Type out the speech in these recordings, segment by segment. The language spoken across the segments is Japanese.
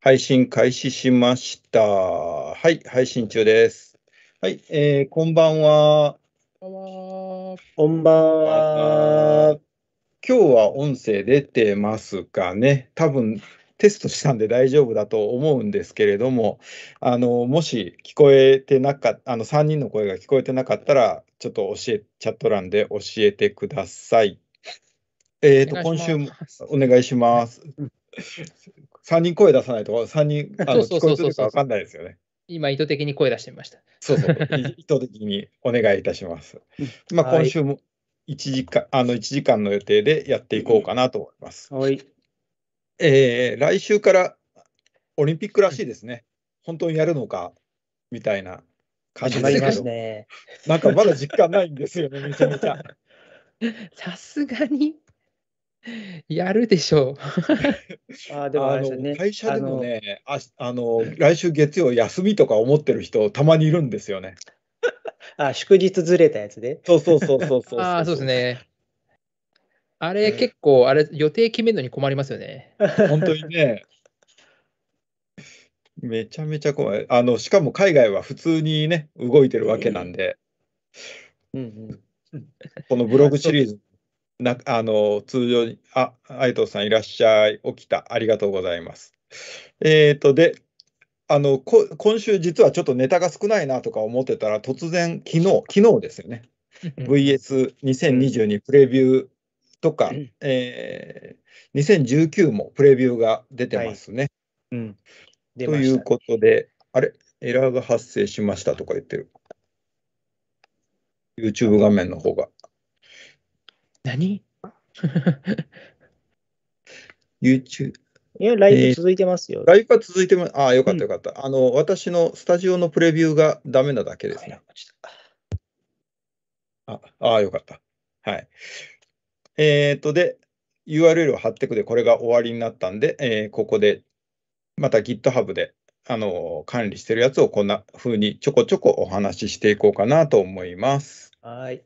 配信開始しました。はい、配信中です。はい、えー、こんばんは。こんばんは。今日は音声出てますかね。多分テストしたんで大丈夫だと思うんですけれども、あのもし聞こえてなかあの3人の声が聞こえてなかったら、ちょっと教えチャット欄で教えてください。えっ、ー、と今週もお願いします。3人声出さないと、3人 あの聞こえてるか分かんないですよね。今、意図的に声出してみました。そうそう、意図的にお願いいたします。まあ、今週も1時間、あの1時間の予定でやっていこうかなと思います。はい、えー、来週からオリンピックらしいですね。本当にやるのかみたいな感じになりますね。なんかまだ実感ないんですよね、めちゃめちゃ。さすがに やるでしょう。あでもあれですね、会社でもねああの、来週月曜休みとか思ってる人、たまにいるんですよね。あ祝日ずれたやつで。そうそうそうそうそうあそうですね。あれ、結構、あれ、予定決めるのに困りますよね。本当にね。めちゃめちゃ怖い。あのしかも海外は普通にね、動いてるわけなんで、うんうん、このブログシリーズなあの通常に、あ、愛藤さんいらっしゃい、起きた、ありがとうございます。えっ、ー、と、で、あのこ今週、実はちょっとネタが少ないなとか思ってたら、突然、昨日昨日ですよね、VS2022 プレビューとか、うん、えー、2019もプレビューが出てますね。はい、うん、ということで、あれ、エラーが発生しましたとか言ってる。YouTube 画面の方が。何 ?YouTube。いや、ライブ続いてますよ。えー、ライブは続いてます。ああ、よかったよかった、うん、あの、私のスタジオのプレビューがダメなだけですね。ああ、よかった。はい。えっ、ー、と、で、URL を貼ってくで、これが終わりになったんで、えー、ここで、また GitHub で、あの、管理してるやつをこんな風にちょこちょこお話ししていこうかなと思います。はい。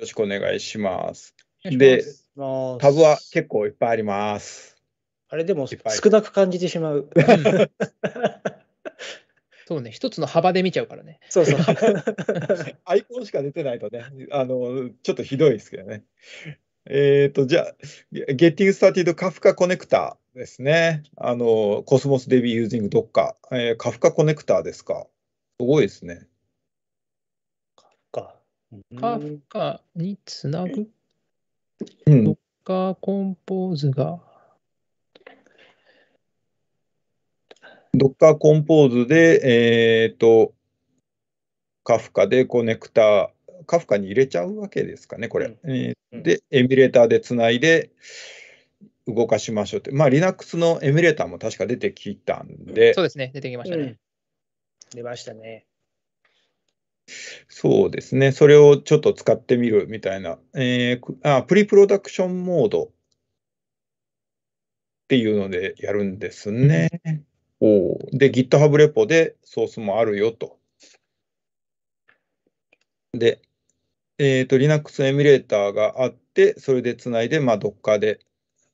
よろしくお願いします。で、タブは結構いっぱいあります。あれでも少なく感じてしまう。そうね、一つの幅で見ちゃうからね。そうそう。アイコンしか出てないとね、あの、ちょっとひどいですけどね。えっ、ー、と、じゃあ、Getting Started Kafka Connector ですね。あの、Cosmos DB Using Docker、えー、Kafka Connector ですか。すごいですね。カフカにつなぐ、うん、ドッカーコンポーズが。ドッカーコンポーズで、えっ、ー、と、カフカでコネクタ、カフカに入れちゃうわけですかね、これ。うんえー、で、エミュレーターでつないで、動かしましょうって、まあ、Linux のエミュレーターも確か出てきたんで、そうですね、出てきましたね。うん、出ましたね。そうですね、それをちょっと使ってみるみたいな、えー、あプリプロダクションモードっていうのでやるんですね。おで、GitHub レポでソースもあるよと。で、えっ、ー、と、Linux エミュレーターがあって、それでつないで、まあ、どっかで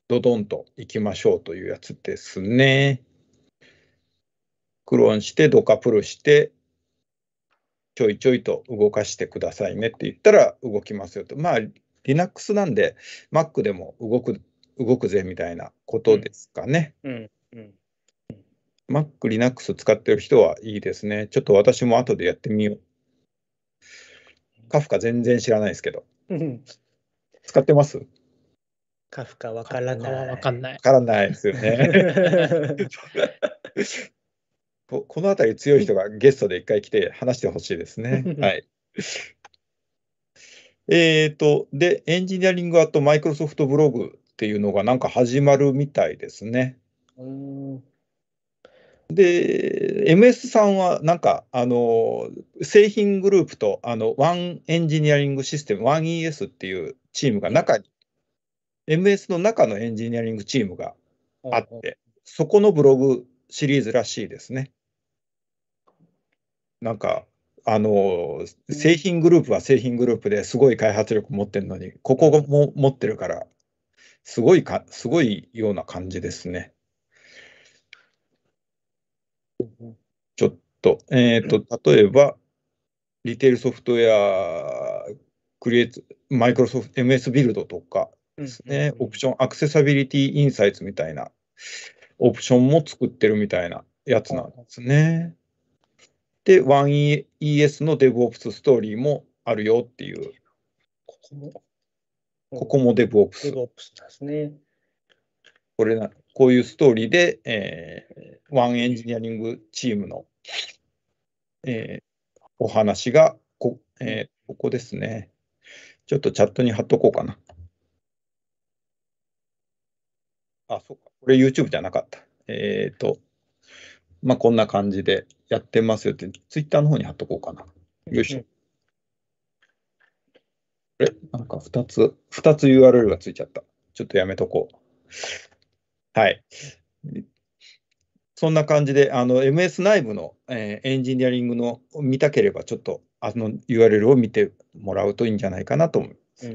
ドドンといきましょうというやつですね。クローンして、ドカプルして、ちょいちょいと動かしてくださいねって言ったら動きますよと。まあ、Linux なんで Mac でも動く、動くぜみたいなことですかね。うん。うん、うん、Mac、Linux 使ってる人はいいですね。ちょっと私も後でやってみよう。カフカ全然知らないですけど。うん、使ってますカフカわからない。わかんない。わからないですよね。この辺り強い人がゲストで一回来て話してほしいですね。はい。えっと、で、エンジニアリングアットマイクロソフトブログっていうのがなんか始まるみたいですね。で、MS さんはなんか、あの、製品グループと、あの、ワンエンジニアリングシステム、ワン ES っていうチームが中に、MS の中のエンジニアリングチームがあって、そこのブログシリーズらしいですね。なんかあの製品グループは製品グループですごい開発力持ってるのにここも持ってるからすごいかすごいような感じですね。ちょっと,、えーと、例えばリテールソフトウェアクリエイトマイクロソフト MS ビルドとかですね、オプションアクセサビリティインサイツみたいなオプションも作ってるみたいなやつなんですね。で、1ES の DevOps ストーリーもあるよっていう。ここも。ここも DevOps。DevOps ですね。これな、こういうストーリーで、えー、ワンエンジニアリングチームの、えー、お話がこ、えー、ここですね。ちょっとチャットに貼っとこうかな。あ、そうか。これ YouTube じゃなかった。えっ、ー、と、まあ、こんな感じで。やってますよって、ツイッターの方に貼っとこうかな。よいしょ。え、なんか2つ、2つ URL がついちゃった。ちょっとやめとこう。はい。そんな感じで、あの、MS 内部の、えー、エンジニアリングの見たければ、ちょっと、あの URL を見てもらうといいんじゃないかなと思います。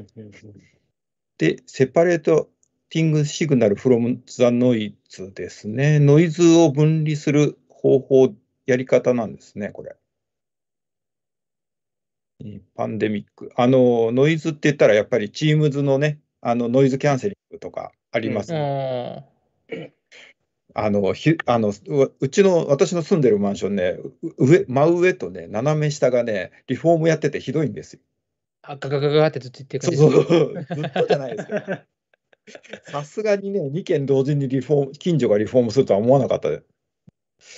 で、セパレートティングシグナルフロムザノイズですね。ノイズを分離する方法やり方なんですね、これ。パンデミック。あの、ノイズって言ったら、やっぱりチームズのね、あのノイズキャンセリングとかあります、ね、うん、あのひあのうちの私の住んでるマンションね上、真上とね、斜め下がね、リフォームやっててひどいんですよ。あガガガガってずっと言ってるそうそう、ずっとじゃないですか。さすがにね、2件同時にリフォーム近所がリフォームするとは思わなかった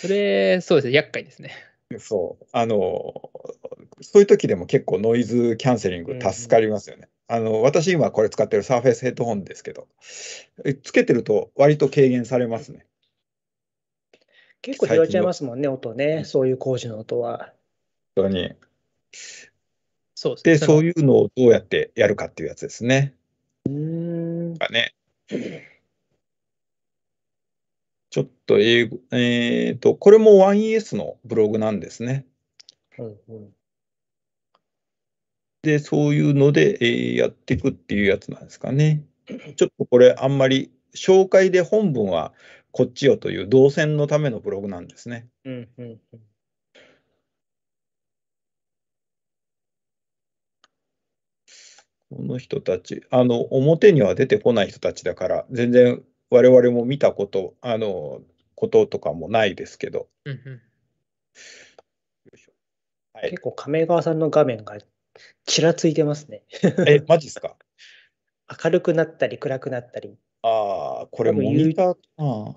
それ、そうですね、厄介ですね。そう、あの、そういう時でも結構ノイズキャンセリング助かりますよね。うん、あの、私今これ使ってるサーフェイスヘッドホンですけど、つけてると割と軽減されますね。結構拾っちゃいますもんね、音ね、そういう工事の音は。本当に。そうで、ね、そういうのをどうやってやるかっていうやつですね。うん。ね。ちょっと英語、えっ、ー、と、これも 1ES のブログなんですね。うんうん、で、そういうので、えー、やっていくっていうやつなんですかね。ちょっとこれ、あんまり紹介で本文はこっちよという動線のためのブログなんですね。うんうんうんこの人たち、あの表には出てこない人たちだから、全然我々も見たこと、あの、こととかもないですけど。うんうんはい、結構亀川さんの画面がちらついてますね。え、マジっすか 明るくなったり暗くなったり。ああ、これモニターあ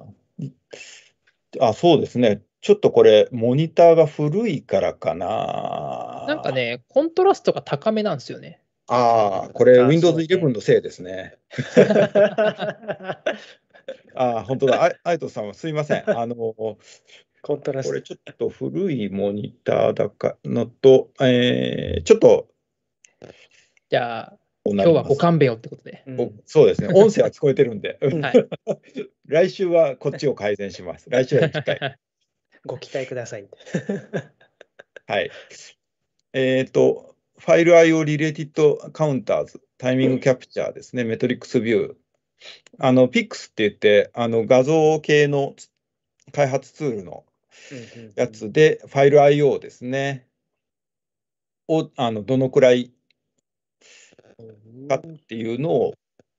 あ、そうですね。ちょっとこれ、モニターが古いからかな。なんかね、コントラストが高めなんですよね。ああ、これ、Windows 11のせいですね。あ本当だ。あ、あいとさんはすいません。あの、コントラスト。これちょっと古いモニターだかのと、えー、ちょっと。じゃあ、今日はご勘弁をってことで、うん、そうですね。音声は聞こえてるんで。はい、来週はこっちを改善します。来週は回。ご期待ください。はい。えっ、ー、と、ファイル IO リレーティットカウンターズ、タイミングキャプチャーですね、うん、メトリックスビュー。あの、PIX って言って、あの、画像系の開発ツールのやつで、ファイル IO ですね。を、あの、どのくらいかっていうのを、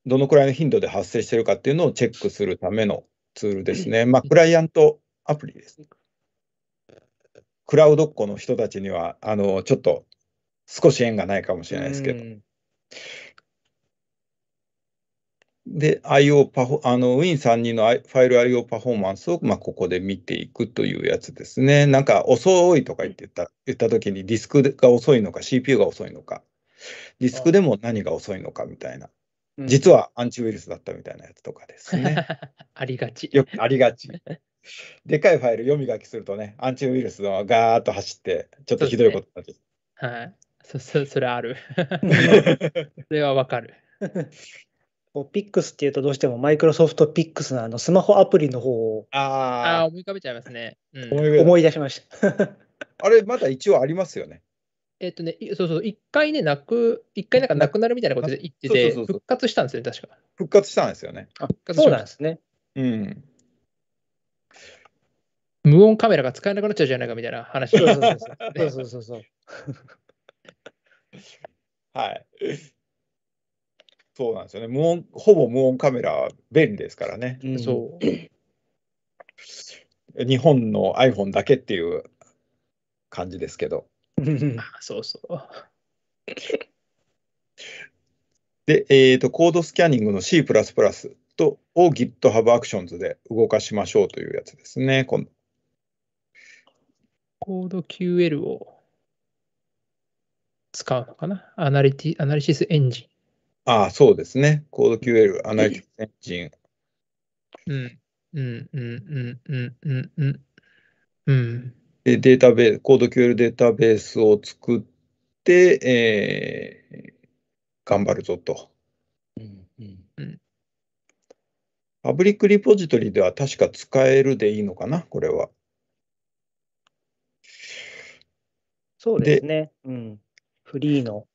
どのくらいの頻度で発生してるかっていうのをチェックするためのツールですね。まあ、クライアントアプリです。クラウドっ子の人たちには、あの、ちょっと少し縁がないかもしれないですけど。で、IO パフあの、Win32 のファイル IO パフォーマンスを、まあ、ここで見ていくというやつですね。なんか、遅いとか言ってた、言った時にディスクが遅いのか、CPU が遅いのか、ディスクでも何が遅いのかみたいな。実はアンチウイルスだったみたいなやつとかですね。ありがち。よくありがち。でかいファイル読み書きするとね、アンチウイルスがガーッと走って、ちょっとひどいことになって、ね、はい。そ、そ、それある。それはわかる。ピックスっていうとどうしてもマイクロソフトピックスのあのスマホアプリの方をああ思い浮かべちゃいますね、うん、思い出しました あれまだ一応ありますよねえっとねそうそう一回ねなく一回なんかなくなるみたいなことで言ってて復活したんですよね確か復活したんですよねあ復活そうなんですねうん無音カメラが使えなくなっちゃうじゃないかみたいな話そうそうそうそう はいそうなんですよね無音ほぼ無音カメラ便利ですからね、うん、そう日本の iPhone だけっていう感じですけどそうそうで、えーと、コードスキャニングの C++ とを GitHub Actions で動かしましょうというやつですね。今度コード QL を使うのかなアナリティアナリシスエンジン。ああ、そうですね。CodeQL、アナリティクスエンジン。うん、うん、うん、うん、うん、うん。うんで、データベース、CodeQL データベースを作って、えー、頑張るぞと。うん、うんうん、パブリックリポジトリでは確か使えるでいいのかな、これは。そうですね。うん、フリーの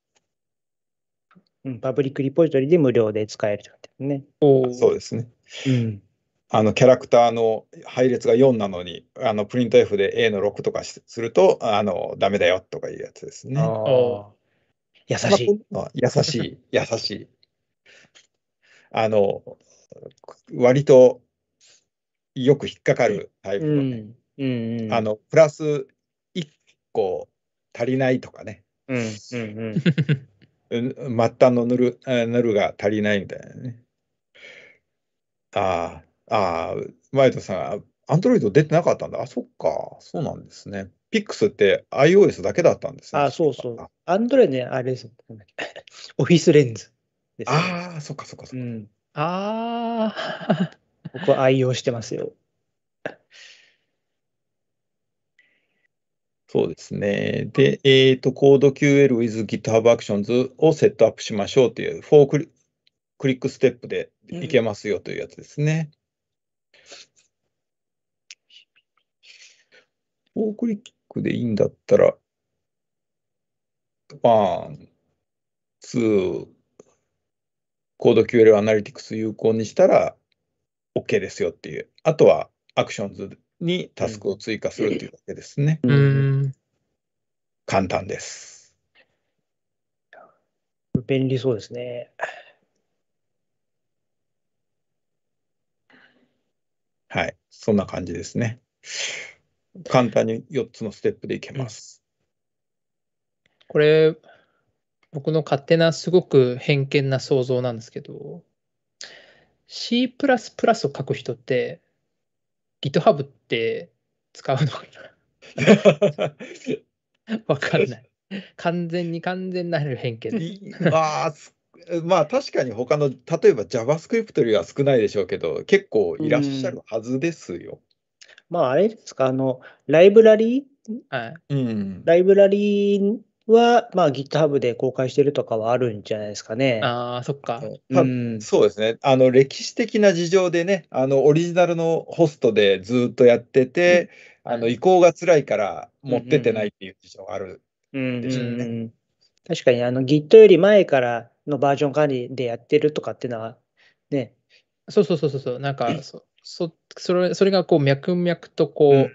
うん、パブリックリポジトリで無料で使えるってことですね。おそうですね。うんあのキャラクターの配列が4なのにあのプリント F で A の6とかするとあのダメだよとかいうやつですね。優しい、まあ。優しい、優しい。あの割とよく引っかかるタイプの、ねうん、うんうんあのプラス1個足りないとかね。うんうんうん 末端の塗る塗るが足りないみたいなね。ああ、ああ、前田さん、アンドロイド出てなかったんだ。あ、そっか。そうなんですね。Pix って iOS だけだったんですね。あ、そうそう。アンドロイドね、あれです。オフィスレンズね、ああ、そっかそっかそっか。うん、ああ。僕は愛用してますよ。そうですね。で、えっ、ー、と、CodeQL with GitHub Actions をセットアップしましょうという、フクリクリックステップでいけますよというやつですね。うん、ークリックでいいんだったら、ワン、ツー、CodeQL アナリティクス有効にしたら OK ですよっていう。あとはアクションズにタスクを追加するというわけですね。簡単です。便利そうですね。はい、そんな感じですね。簡単に4つのステップでいけます。これ、僕の勝手なすごく偏見な想像なんですけど、C++ を書く人って、GitHub って使うのかなわかんない。完全に完全なる偏見。まあ、まあ確かに他の、例えば JavaScript よりは少ないでしょうけど、結構いらっしゃるはずですよ。まああれですか、あの、ライブラリー、はい、うん、ライブラリーは、まあ、GitHub で公開してるとかはあるんじゃないですかね。ああ、そっか、まあ、うん。そうですね。あの、歴史的な事情でね、あの、オリジナルのホストでずっとやってて、うん、あの、移行が辛いから持っててないっていう事情があるんでしょうね。ん確かに、あの、Git より前からのバージョン管理でやってるとかっていうのは、ね。そうそうそうそう、なんか、そ、そ、それ、それがこう、脈々とこう、うん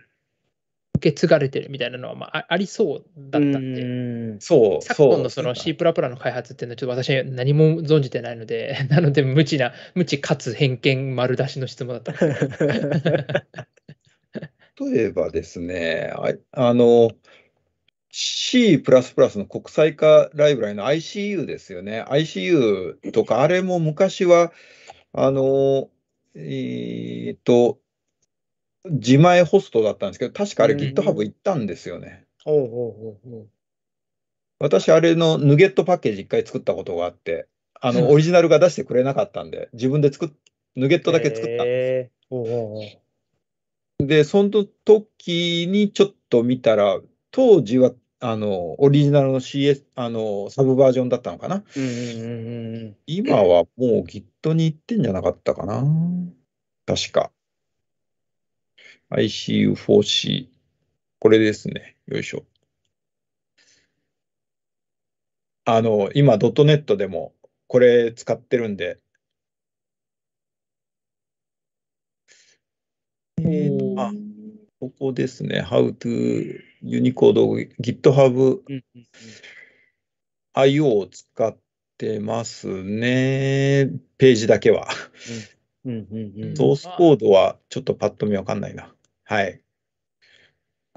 受け継がれてるみたいなのは、まあ、ありそうだったんで、んそう昨今のその C プラプラの開発っていうのは、ちょっと私、何も存じてないので、なので、無知な、無知かつ偏見丸出しの質問だった 例えばですね、あの、C++ の国際化ライブラリの ICU ですよね。ICU とか、あれも昔は、あの、えー、っと、自前ホストだったんですけど、確かあれ GitHub 行ったんですよね。私、あれのヌゲットパッケージ一回作ったことがあって、あの、オリジナルが出してくれなかったんで、自分で作っ、ヌゲットだけ作ったんです。で、その時にちょっと見たら、当時は、あの、オリジナルの CS、あの、サブバージョンだったのかな。今はもう Git に行ってんじゃなかったかな。確か。ICU4C。これですね。よいしょ。あの、今、ドットネットでもこれ使ってるんで。えー、あ、ここですね。How to Unicode GitHub IO を使ってますね。ページだけは。うんうんうんソースコードはちょっとパッと見わかんないな。はい。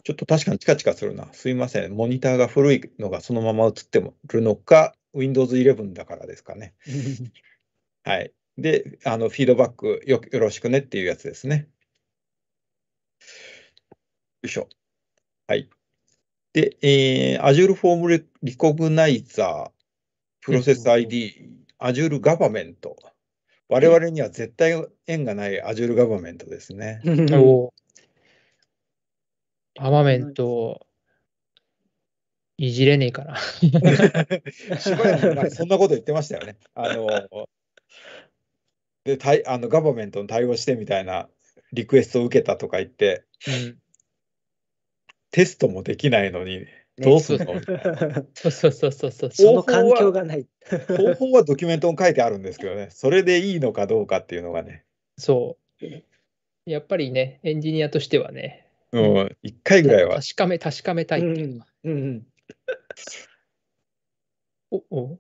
ちょっと確かにチカチカするな。すいません。モニターが古いのがそのまま映ってるのか、Windows 11だからですかね。はい。で、あの、フィードバックよよろしくねっていうやつですね。よいしょ。はい。で、えー、Azure フォームリコグナイザー、プロセス ID、Azure Government。我々には絶対縁がない Azure ガバメントですね。おアマメントいじれねえから。しばらく前そんなこと言ってましたよね。あのでたいあのガバメントの対応してみたいなリクエストを受けたとか言って、うん、テストもできないのにどうするの、ね、そうそうそうそうそうその環境がない方法はドキュメントに書いてあるんですけどねそれでいいのかどうかっていうのがねそうやっぱりねエンジニアとしてはねもう一回ぐらいは。確かめ、確かめたいっていうのは。うんうん、おお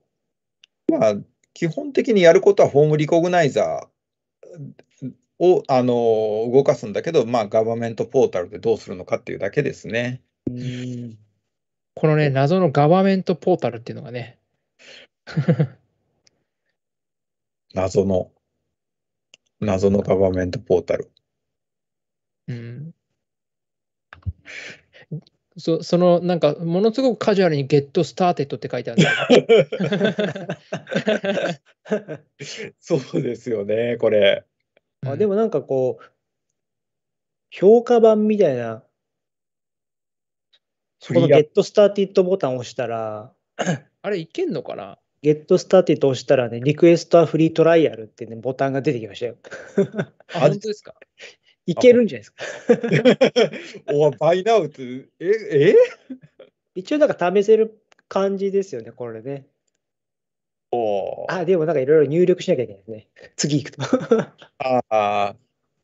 まあ、基本的にやることはホームリコグナイザーを、あの動かすんだけど、まあ、ガバメントポータルでどうするのかっていうだけですね。うんこのね、謎のガバメントポータルっていうのがね。謎の、謎のガバメントポータル。うん。そそのなんかものすごくカジュアルに「ゲットスターテッド」って書いてあるそうですよねこれ、あでもなんかこう評価版みたいなそこの「ゲットスターティッド」ボタンを押したらあれいけんのかなゲットスターティッド押したらね、リクエストはフリートライアルってね、ボタンが出てきましたよ。あ、本当ですかいけるんじゃないですか。おバイナウト、え、え一応なんか試せる感じですよね、これね。おあ、でもなんかいろいろ入力しなきゃいけないですね。次行くと。ああ、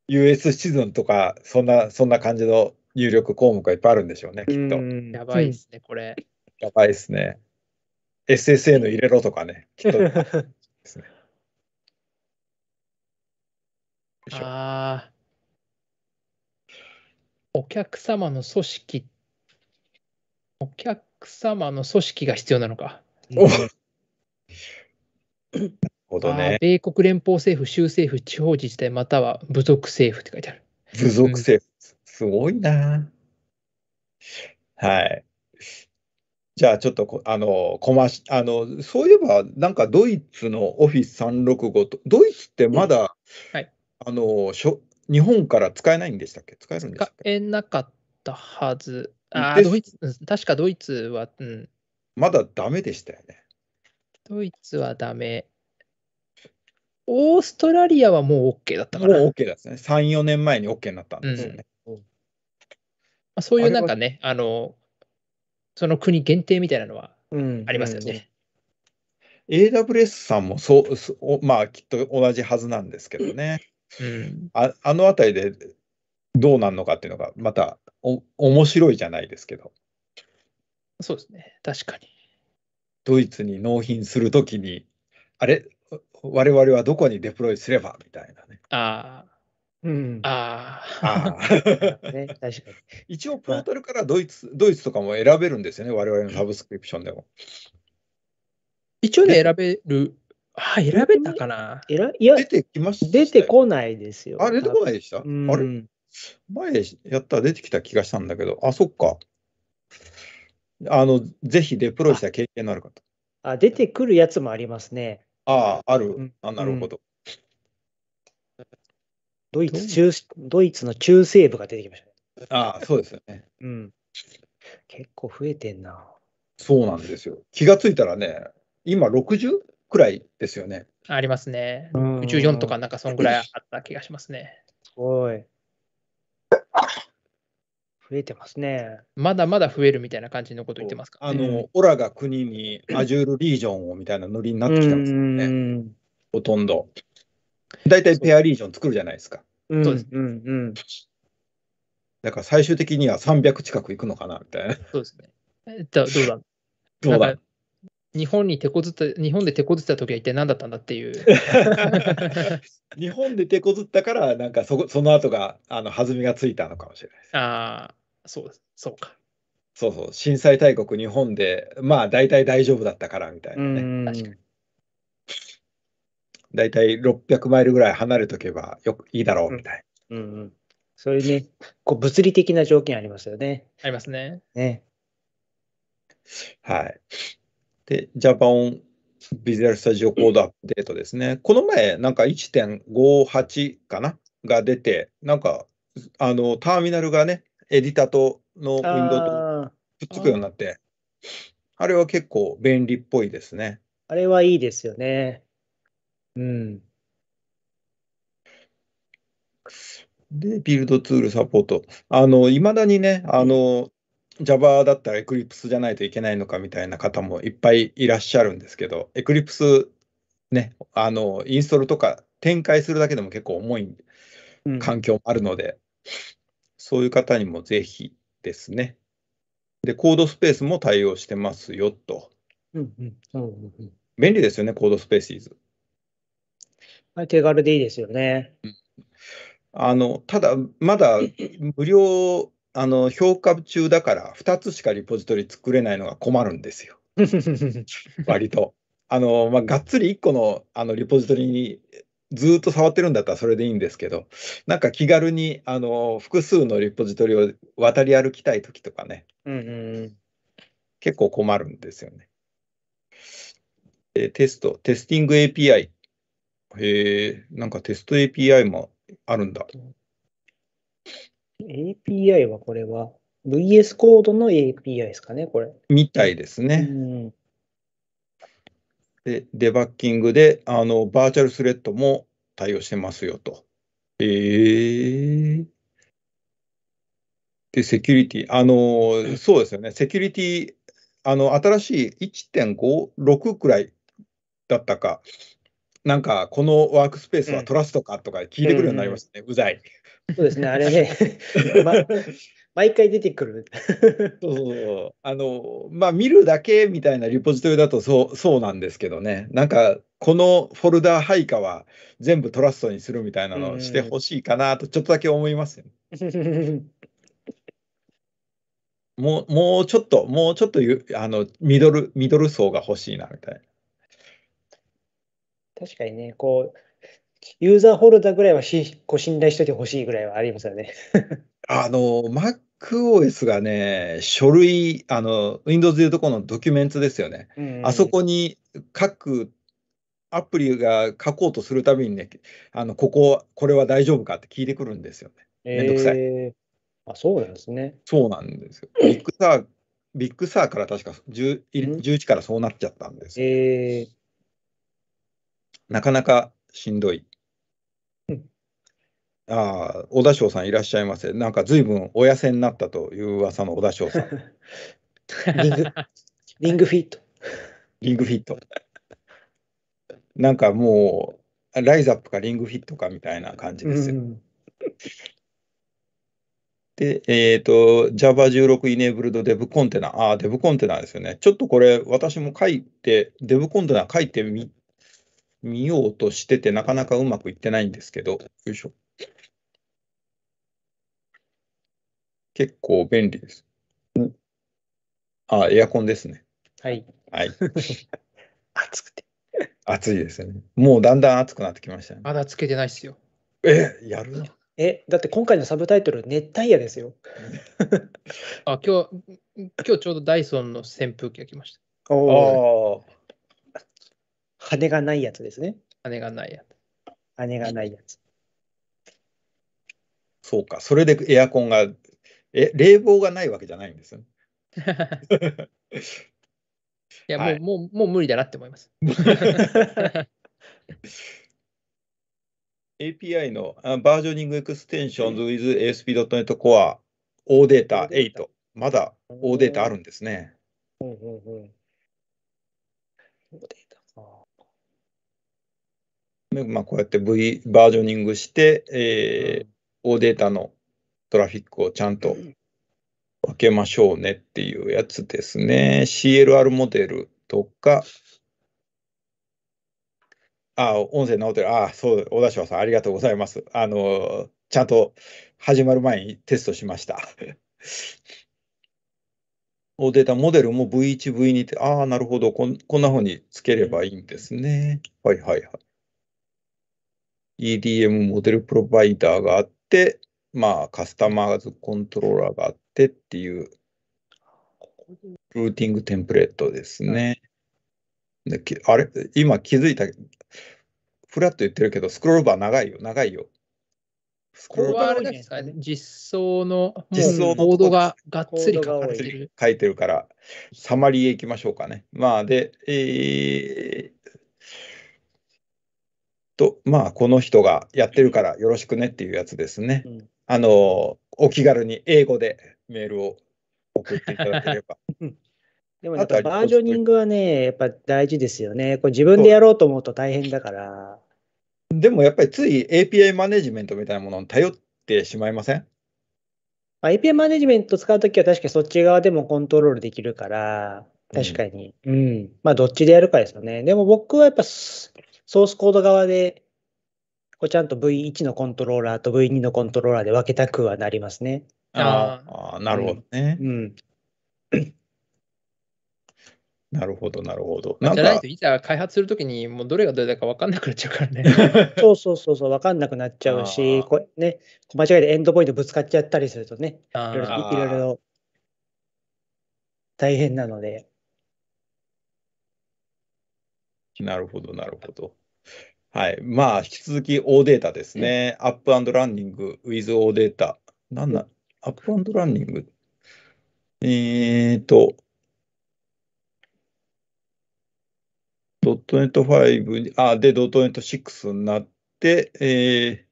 US シズンとか、そんな、そんな感じの入力項目がいっぱいあるんでしょうね、きっと。やばいですね、これ。やばいですね。SSN 入れろとかね、きっと。ああ。お客様の組織、お客様の組織が必要なのか。なるほどね。米国連邦政府、州政府、地方自治体、または部族政府って書いてある。部族政府、すごいな。はい。じゃあちょっとあのまし、あのそういえばなんかドイツのオフィス365とドイツってまだ、うんはい、あのしょ日本から使えないんでしたっけ使えるんで使えなかったはず。ああ、ドイツ、確かドイツは、うん。まだダメでしたよね。ドイツはダメ。オーストラリアはもう OK だったから。もう OK ですね。3、4年前に OK になったんですよね。うん、まあ、そういうなんかねあ、あの、その国限定みたいなのはありますよね。うんうん AWS さんもそうまあきっと同じはずなんですけどね。うん、ああの辺りでどうなるのかっていうのが、またお面白いじゃないですけど。そうですね、確かに。ドイツに納品するときに、あれ、われわれはどこにデプロイすればみたいなね。ああ。うん、ああ ね、確かに一応、ポータルからドイツ、まあ、ドイツとかも選べるんですよね、我々のサブスクリプションでも。一応ね、選べるあ、選べたかな。いや出てきました出てこないですよ。あ、出てこないでした、うん、あれ前やったら出てきた気がしたんだけど、あ、そっか。あの、ぜひデプロイした経験のある方。あ、出てくるやつもありますね。ああ、ある。あ、なるほど。ドイツドイツの中西部が出てきました、ああ、そうですよね。うん。結構増えてんな。そうなんですよ。気がついたらね、今 60? くらいですよね。ありますね。宇宙4とかなんかそのぐらいあった気がしますね。すごい。増えてますね。まだまだ増えるみたいな感じのこと言ってますか、あの、オラが国にアジュールリージョンをみたいなノリになってきたんですよね。ほとんど。大体ペアリージョン作るじゃないですか。そうです。うんうん。だから最終的には300近くいくのかなみたいな。そうですね。えっと、どうだどうだ日本に手こずった、日本で手こずった時は一体何だったんだっていう。日本で手こずったから、なんかそその後があの弾みがついたのかもしれないです。ああ、そうそうか。そうそう、震災大国、日本で、まあ大体大丈夫だったからみたいなね。確かに。大体600マイルぐらい離れとけばよくいいだろうみたいな。うん、うんうんそういうね、こう物理的な条件ありますよね。ありますね。ね。はい。で、j a v a ビジュアルスタジオコードアップデートですね。この前、なんか1.58かなが出て、なんか、あの、ターミナルがね、エディタとのウィンドウとくっつくようになって、あれは結構便利っぽいですね。あれはいいですよね。うん。で、ビルドツールサポート。あの、いまだにね、あの、Java だったら Eclipse じゃないといけないのかみたいな方もいっぱいいらっしゃるんですけど、Eclipse ね、あの、インストールとか展開するだけでも結構重い環境もあるので、うん、そういう方にもぜひですね。で、コードスペースも対応してますよと。うんうん、便利ですよね、コードスペースーズ。手軽でいいですよね。うん、あのただ、まだ無料あの評価中だから2つしかリポジトリ作れないのが困るんですよ 割と。あのまあ、がっつり1個のあのリポジトリにずっと触ってるんだったらそれでいいんですけどなんか気軽にあの複数のリポジトリを渡り歩きたい時とかね、うんうん、結構困るんですよね。テスト、テスティング API。へえ、なんかテスト API もあるんだ。API はこれは VS コードの API ですかね、これ。みたいですね。うん、で、デバッキングであのバーチャルスレッドも対応してますよと。えー、で、セキュリティ、あの、そうですよね、セキュリティ、あの、新しい1.56くらいだったか、なんか、このワークスペースはトラストかとか聞いてくるようになりましたね、ううざい。そうですね、あれね、ま、毎回出てくる。そうそうそうあの、まあ、見るだけみたいなリポジトリだとそうそうなんですけどね、なんか、このフォルダ配下は全部トラストにするみたいなのをしてほしいかなと、ちょっとだけ思いますよ、ね。もうもうちょっと、もうちょっとあのミドルミドル層が欲しいなみたいな。確かにね、こうユーザーホルダーぐらいはしご信頼しておいてほしいぐらいはありますよね。あの、MacOS がね、書類、あの、Windows でいうとこのドキュメントですよね。あそこに各アプリが書こうとするたびにね、あのここ、これは大丈夫かって聞いてくるんですよね。めんどくさい。えー、あそうなんですね。そうなんですよ。ビッグサー、ビッグサーから確か1 11からそうなっちゃったんです、えー、なかなかしんどい。ああ、小田翔さんいらっしゃいませ。なんか随分お痩せになったという噂の小田翔さん。リング、リングフィット。リングフィット。なんかもう、ライザップかリングフィットかみたいな感じですよ。うん、で、えっ、ー、と、Java16 イネーブルドデブコンテナ。ああ、デブコンテナですよね。ちょっとこれ、私も書いて、デブコンテナ書いてみ、見ようとしてて、なかなかうまくいってないんですけど、よいしょ。結構便利です。あ、エアコンですね。はい。はい。暑くて。暑いですよね。もうだんだん暑くなってきましたね。まだつけてないっすよ。え、やるな。え、だって今回のサブタイトル、熱帯夜ですよ。あ、今日、今日ちょうどダイソンの扇風機が来ました。おお。羽がないやつですね。羽がないやつ。羽がないやつ。そうか、それでエアコンがえ冷房がないわけじゃないんですよ、いや、はい、もう、もう、もう無理だなって思います。API のバージョニングエクステンションズ with ASP.NET Core O データ8。まだオーデータあるんですね。オーデータまあ、こうやって V バージョニングして、えー、データのトラフィックをちゃんと分けましょうねっていうやつですね。CLR モデルとか、あ、音声直ってる。あ、そう、小田島さん、ありがとうございます。あの、ちゃんと始まる前にテストしました。デ出たモデルも V1、V2 って、ああ、なるほどこん、こんな風につければいいんですね。はいはいはい。EDM モデルプロバイダーがあって、まあ、カスタマーズコントローラーがあってっていうルーティングテンプレートですね。あれ今気づいた、フラット言ってるけど、スクロールバー長いよ、長いよ。スクロールバー。これはあれですかね、実装の、実装のードががっつり書かれてる。書いてるから、サマリーへ行きましょうかね。まあ、で、えー、と、まあ、この人がやってるからよろしくねっていうやつですね。うん、あの、お気軽に英語でメールを送っていただければ。でもバージョニングはね、やっぱ大事ですよね。これ自分でやろうと思うと大変だから。でもやっぱりつい API マネジメントみたいなものに頼ってしまいません、?API マネジメント使うときは確かにそっち側でもコントロールできるから、確かに。うん。うん、まあ、どっちでやるかですよね。でも僕はやっぱ、ソースコード側で、こうちゃんと V1 のコントローラーと V2 のコントローラーで分けたくはなりますね。ああ、なるほどね。うん。なるほど、なるほど。じゃないと、いざ開発するときに、もうどれがどれだか分かんなくなっちゃうからね。そうそうそうそう、分かんなくなっちゃうし、こね、間違えてエンドポイントぶつかっちゃったりするとね、いろいろいろいろ大変なので。なるほど、なるほど。はい。まあ、引き続きオーデータですね。アップランニング、ウィズオーデータ。なんだ、アップランニング。えっ、ー、と、ドットネット5に、あ、で、ドットネット6になって、え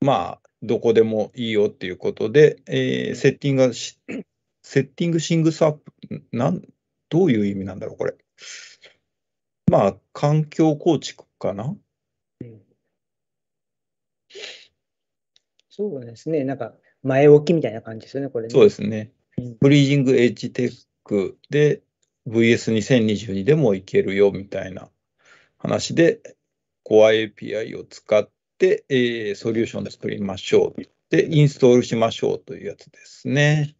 ー、まあ、どこでもいいよっていうことで、えー、セッティングが、セッティングシングスアップ、なん、どういう意味なんだろう、これ。まあ、環境構築かな。うん、そうですね、なんか前置きみたいな感じですよね、これ、ね、そうですね。ブリージングエッジテックで VS2022 でもいけるよみたいな話で、Core API を使って、えー、ソリューションで作りましょう。で、インストールしましょうというやつですね。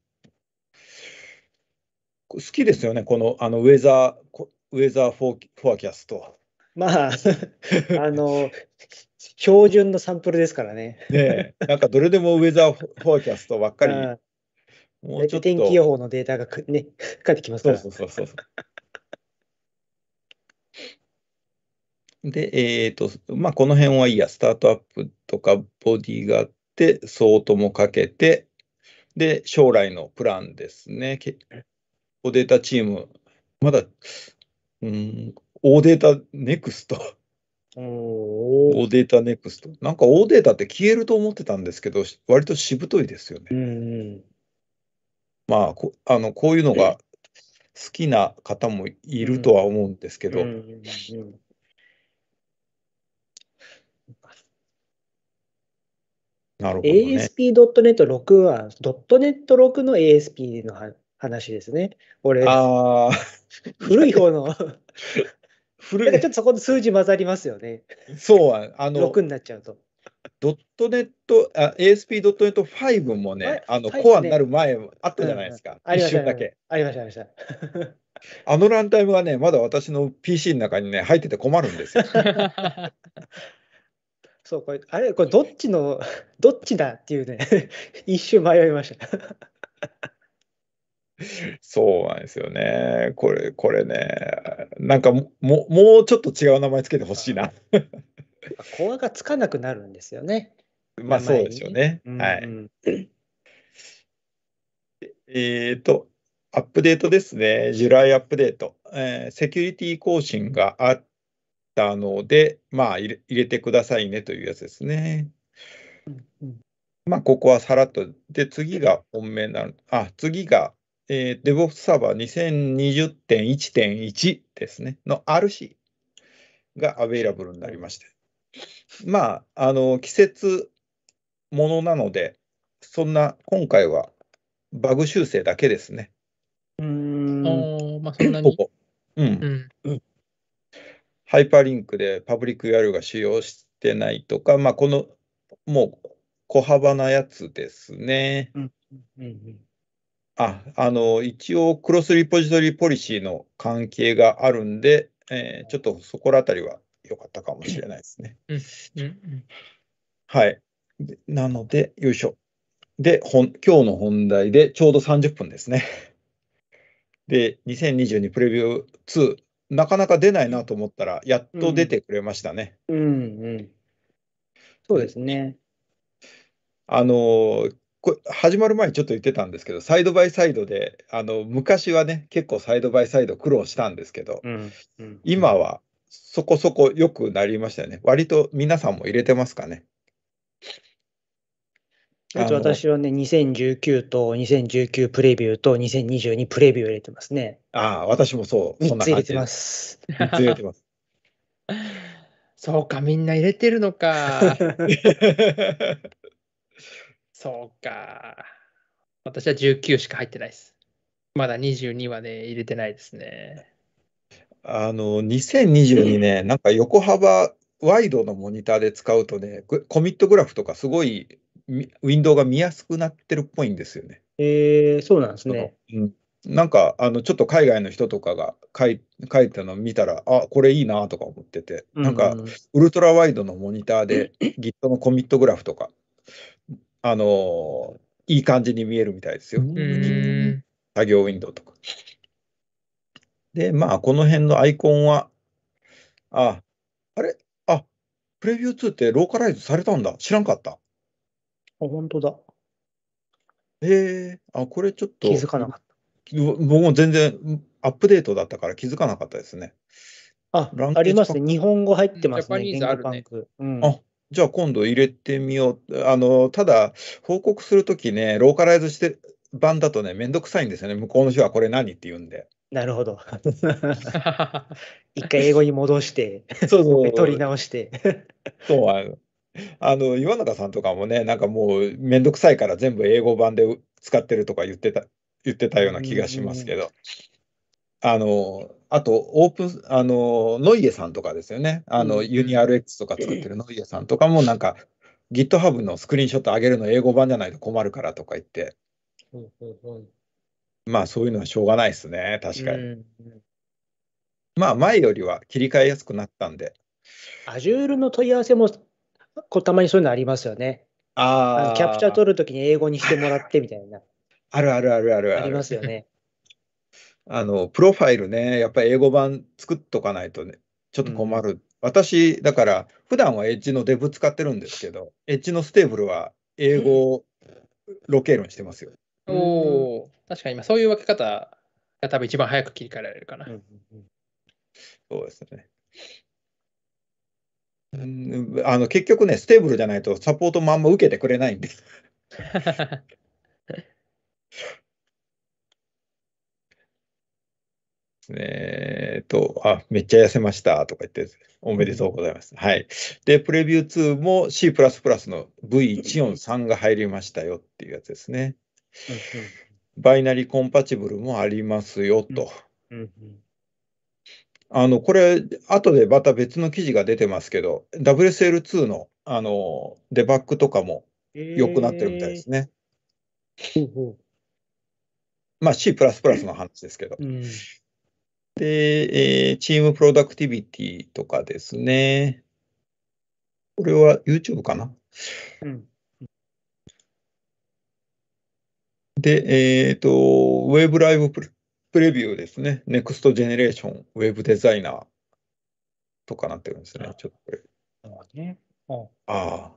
好きですよね、このあのウェザー、ウェザーフォーフォアキャスト。まあ、あの、標準のサンプルですからね。ねなんかどれでもウェザーフォーキャストばっかり。もうちょっと天気予報のデータがく、ね、返ってきますから。そうそうそうそうで、えっ、ー、と、まあ、この辺はいいや、スタートアップとかボディがあって、相当もかけて、で、将来のプランですね。おデータチーム、まだうん、オーデータネクスト。オーデータネクスト。なんかオーデータって消えると思ってたんですけど、割としぶといですよね。うんまあこあの、こういうのが好きな方もいるとは思うんですけど。なるほど、ね。ASP.NET6 は、.NET6 の ASP の話ですね。俺、あ 古い方の 古い。ちょっとそこの数字混ざりますよね。そうは、あの、6になっちゃうと。ドットネット、ASP.NET5 もね、あの、コアになる前あったじゃないですか。一瞬だけ。ありました、ありました。あのランタイムがね、まだ私の PC の中にね、入ってて困るんですよ。そう、これ、あれ、これ、どっちの、どっちだっていうね、一瞬迷いました。そうなんですよね。これ、これね、なんかももうちょっと違う名前つけてほしいな。コアがつかなくなるんですよね。まあそうでしょうね。はい。えっ、ー、と、アップデートですね。ジュライアップデート。えー、セキュリティ更新があったので、まあ入れてくださいねというやつですね。まあここはさらっと。で、次が本命なの。あ、次がえー、DevOps サーバー2020.1.1ですね、の RC がアベイラブルになりまして、まあ、あの、季節ものなので、そんな、今回はバグ修正だけですね。うん。まあ、そんなに。うん。うん、ハイパーリンクでパブリック URL が使用してないとか、まあ、この、もう、小幅なやつですね。うんうんうんあ、あの、一応、クロスリポジトリポリシーの関係があるんで、えー、ちょっとそこら辺りは良かったかもしれないですね。はい。なので、よいしょ。で、本今日の本題でちょうど30分ですね。で、2022プレビュー2、なかなか出ないなと思ったら、やっと出てくれましたね。うん、うん、うん、そうですね。あの、これ始まる前にちょっと言ってたんですけど、サイドバイサイドで、あの昔はね、結構サイドバイサイド苦労したんですけど、うんうん、今はそこそこ良くなりましたよね。割と皆さんも入れてますかね。私はね、2019と2019プレビューと2022プレビュー入れてますね。ああ、私もそう、そんな感じ入れてます。3つ入れてます。そうか、みんな入れてるのか。そうか。私は19しか入ってないです。まだ22はね、入れてないですね。あの、2022ね、なんか横幅ワイドのモニターで使うとね、コミットグラフとかすごいウィンドウが見やすくなってるっぽいんですよね。えー、そうなんですね。なんかあのちょっと海外の人とかが書い書いたの見たら、あこれいいなとか思ってて、なんかウルトラワイドのモニターで Git のコミットグラフとかあのいい感じに見えるみたいですよ。作業ウィンドウとか。で、まあ、この辺のアイコンは、あ、あれあ、プレビュー2ってローカライズされたんだ。知らんかった。あ、本当だ。えー、あ、これちょっと。気づかなかった。僕も全然アップデートだったから気づかなかったですね。あ、ありますね。日本語入ってますね。ジャパニーズあるね。うん、あ、じゃあ今度入れてみよう。あの、ただ、報告するときね、ローカライズして版だとね、めんどくさいんですよね。向こうの人はこれ何って言うんで。なるほど。一回英語に戻して、そうそう取り直して。そうあのあの岩永さんとかもね、なんかもうめんどくさいから全部英語版で使ってるとか言ってた言ってたような気がしますけど、あのあと、オープン、あの、ノイエさんとかですよね。あの、ユニ UniRX とか作ってるノイエさんとかも、なんか、GitHub のスクリーンショット上げるの英語版じゃないと困るからとか言って。まあ、そういうのはしょうがないですね、確かに。まあ前よりは切り替えやすくなったんで。Azure の問い合わせもこたまにそういうのありますよね。ああ。キャプチャー取るときに英語にしてもらってみたいな。あるあるあるあるありますよね。あの、プロファイルね、やっぱり英語版作っとかないとね、ちょっと困る。うん、私、だから、普段はエッジのデブ使ってるんですけど、エッジのステーブルは英語ロケールにしてますよ。うん、おお、確かに今、そういう分け方が多分一番早く切り替えられるかな。うんうんそうですね。うん、あの結局ね、ステーブルじゃないとサポートもあんま受けてくれないんで。す。えっと、あ、めっちゃ痩せましたとか言って、おめでとうございます。はい。で、プレビュー2も C++ の V143 が入りましたよっていうやつですね。バイナリーコンパチブルもありますよと。あの、これ、後でまた別の記事が出てますけど、WSL2 のあのデバッグとかも良くなってるみたいですね。えー、まあ C++ の話ですけど。うんで、えー、チームプロダクティビティとかですね。これは YouTube かな。うん、で、えっ、ー、と、ウェブライブプレビューですね。ネクストジェネレーションウェブデザイナーとかなってるんですね。ちょっとこれ。ああ。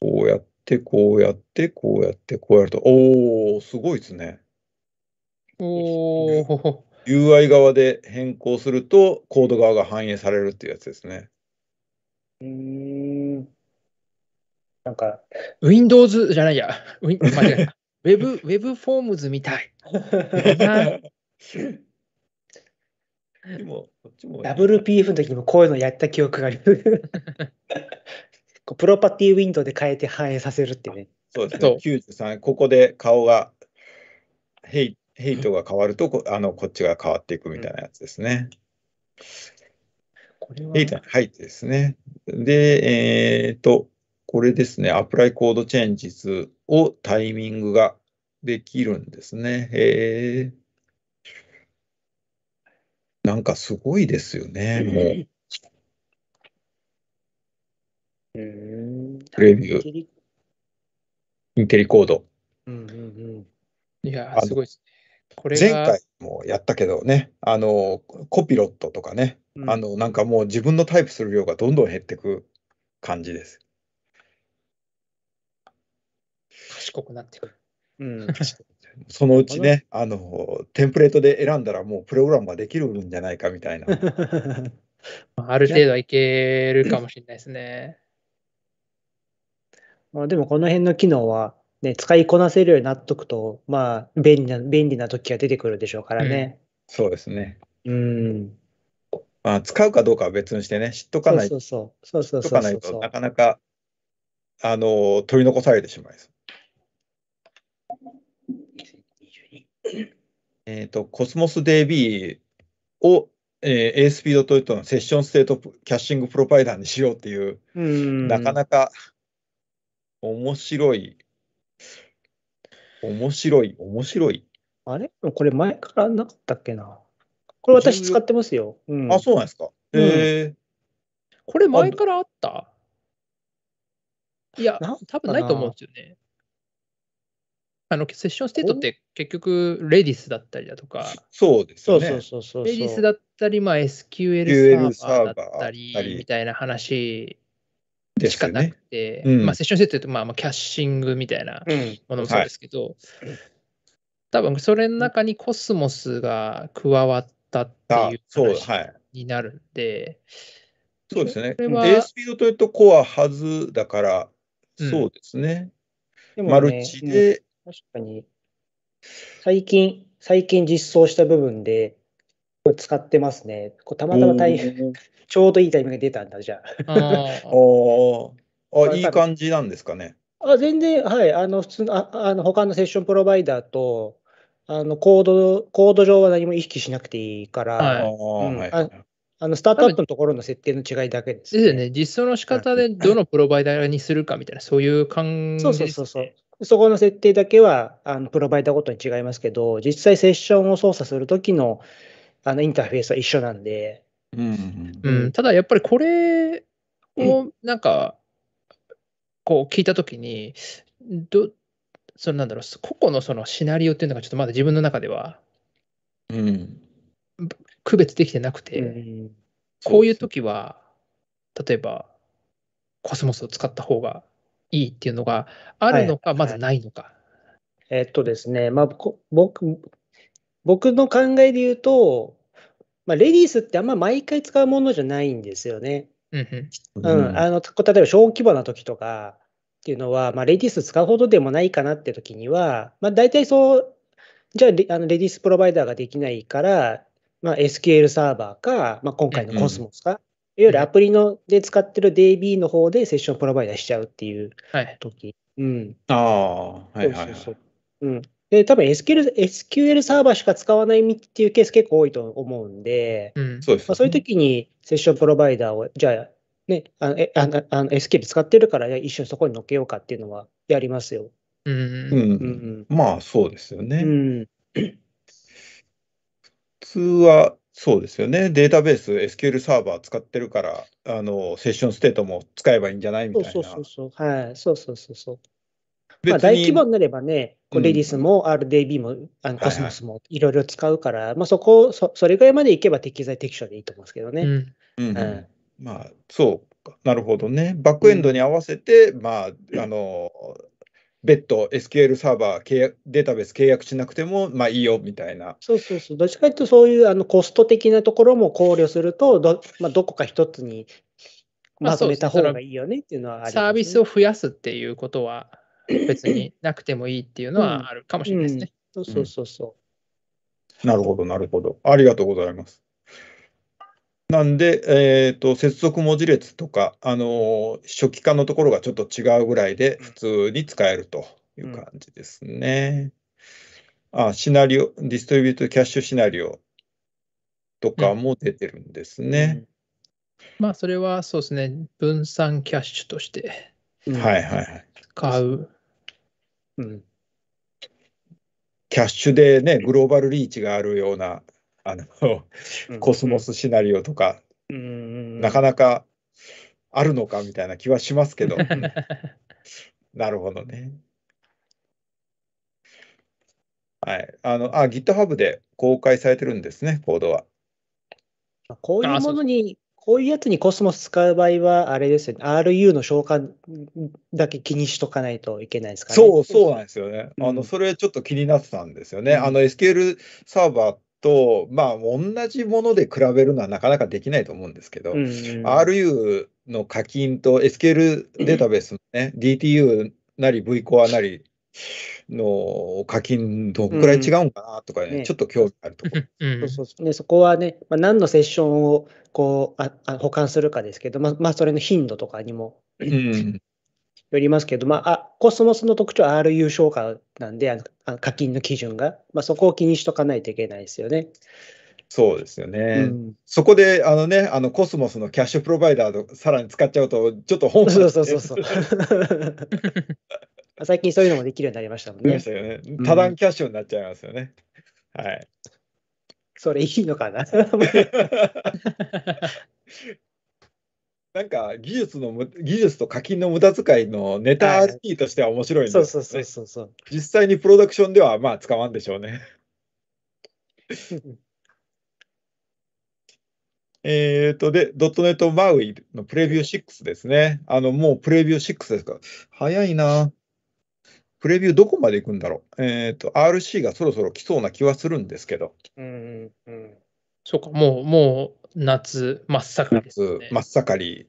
こうやって、こうやって、こうやって、こうやると、おお、すごいですね。おお。UI 側で変更すると、コード側が反映されるっていうやつですね。うん。なんか、Windows じゃないや、ウィ間違えた。Web, w e フォームズみたい。でも、WPF の時にもこういうのやった記憶がある。プロパティウィンドウで変えて反映させるってね。そうですね。93、ここで顔が、ヘイヘイトが変わるとこ、あの、こっちが変わっていくみたいなやつですね。これはヘイトはいですね。で、えっ、ー、と、これですね、アプライコードチェンジズをタイミングができるんですね。えー、なんかすごいですよね、もう。プレビュー。インテリコード。うんうんうん。いや、すごいです。これ前回もやったけどね、あの、コピロットとかね、うん、あの、なんかもう自分のタイプする量がどんどん減ってく感じです。賢くなってくる。うん、そのうちね、あの、テンプレートで選んだらもうプログラムができるんじゃないかみたいな。ある程度はいけるかもしれないですね。まあでもこの辺の機能はね、使いこなせるようになっとくと、まあ、便利な、便利な時が出てくるでしょうからね。うん、そうですね。うん。まあ、使うかどうかは別にしてね、知っとかない。そうそうそう。そうそうそう知っとかないとなかなか、あの、取り残されてしまいます。えっ、ー、と、コスモス DB を、えー、ASP.NET のセッションステートキャッシングプロパイダーにしようっていう、うなかなか面白い面白い、面白い。あれこれ前からなかったっけな。これ私使ってますよ。うん、あ、そうなんですか。へ、えー、これ前からあったいや、多分ないと思うんですよね。あのセッションステートって結局、レディスだったりだとか、そうですね。そうそうそうレディスだったり、まあ、SQL サーバーだったりみたいな話でしかなくて、ねうん、まあ、セッションセッと、まあ、まあキャッシングみたいなものもそうですけど、うんはい、多分それの中にコスモスが加わったっていう話になるんで、そうはい、そうですね。デイスピードというとコアはずだから、そうですね。でもねマルチで、確かに、最近、最近実装した部分で、これ使ってますね。こうたまたま大変。ちょうどいいタイミングで出たんだ、じゃあ。あ あ、いい感じなんですかね。あ全然、はい、あの普通のああの他のセッションプロバイダーとあのコード、コード上は何も意識しなくていいから、あのスタートアップのところの設定の違いだけです、ね、ですよね、実装の仕方でどのプロバイダーにするかみたいな、そういう感じ、ね、そうそうそうそう。そこの設定だけはあのプロバイダーごとに違いますけど、実際セッションを操作するときのあのインターフェースは一緒なんで、うんうん、うん、ただやっぱりこれをなんかこう聞いた時にどそのなんだろう個々のそのシナリオっていうのがちょっとまだ自分の中では、うん、区別できてなくて、こういう時は例えばコスモスを使った方がいいっていうのがあるのか、まだないのか。えっとですね、まあ、僕僕の考えで言うと、まあ、レディースってあんま毎回使うものじゃないんですよね。うん、あの例えば小規模な時とかっていうのは、まあ、レディース使うほどでもないかなって時には、まあ、大体そうじゃああのレディースプロバイダーができないから、まあ、SQL サーバーか、まあ、今回のコスモスか、うん、いわゆるアプリので使ってる DB の方でセッションプロバイダーしちゃうっていう時。はい、うん、ああ、はいはい、はい、そうそうそうで、多分 SQL, SQL サーバーしか使わないっていうケース結構多いと思うんで、うん、そうです、ね、まあ、そういう時にセッションプロバイダーを、じゃあ、ね、あのあのあの SQL 使ってるから、一緒にそこに乗っけようかっていうのはやりますよ。うん、うんうんうんまあ、そうですよね。うん、普通は、そうですよね。データベース、SQL サーバー使ってるから、あのセッションステートも使えばいいんじゃないみたいな。そうそうそうそう。はい。そうそうそうそう。まあ、大規模になればね、こうレディスも RDB も、うん、あのコスモスもいろいろ使うから、はいはい、まあ、そこそ、それぐらいまでいけば適材適所でいいと思うんですけどね。うんうんうん、まあ、そうなるほどね。バックエンドに合わせて、まあ、あの、別途 SQL サーバー契約、データベース契約しなくても、まあいいよみたいな。そうそうそう。どっちかというと、そういうあのコスト的なところも考慮すると、ど,、まあ、どこか一つにまとめた方がいいよねっていうのは、ねまあ、サービスを増やすっていうことは、別になくてもいいっていうのはあるかもしれないですね。うん、そうそうそうそう。なるほど、なるほど。ありがとうございます。なんで、えーと、接続文字列とか、あの初期化のところがちょっと違うぐらいで、普通に使えるという感じですね。うん、あシナリオ、ディストリビュートキャッシュシナリオとかも出てるんですね。うん、まあ、それはそうですね、分散キャッシュとして使ううん、キャッシュでね、グローバルリーチがあるような、あの、コスモスシナリオとか、うんうん、なかなかあるのかみたいな気はしますけど。なるほどね。はい。あの、あ、GitHub で公開されてるんですね、コードは。こういうものにこういうやつにコスモス使う場合は、あれですよね、RU の召喚だけ気にしとかないといけないですかね。そう、そうなんですよね。うん、あの、それちょっと気になってたんですよね。うん、あの、SQL サーバーと、まあ、同じもので比べるのはなかなかできないと思うんですけど、うんうん、RU の課金と SQL データベースのね、うん、DTU なり VCOA なり、の課金どんくらい違うんかなとかね、うんね、ちょっと興味あるところ。そうそうね、そこはね、まあ、何のセッションをこうああ保管するかですけど、まあ、まあ、それの頻度とかにもよりますけど、まあ、あコスモスの特徴は RU 消化なんで、あの課金の基準が、まあ、そこを気にしとかないといけないですよね。そうですよね、うん、そこであの、ね、あのコスモスのキャッシュプロバイダーとさらに使っちゃうと、ちょっと本末、ね、そうそうそうそう まあ、最近そういうのもできるようになりましたもんね。ですよね。多段キャッシュになっちゃいますよね。うん、はい。それいいのかな なんか技術の技術と課金の無駄遣いのネタ RT としては面白いんです、ね、そうそうそうそう実際にプロダクションではまあ使わんでしょうね えっと、で、ドットネットマウイのプレビュー6ですね。あの、もうプレビュー6ですか。早いな。プレビューどこまで行くんだろう。えっ、ー、と、RC がそろそろ来そうな気はするんですけど。うん、うん。そうか、もう、もう、夏、真っ盛りです、ね、夏、真っ盛り。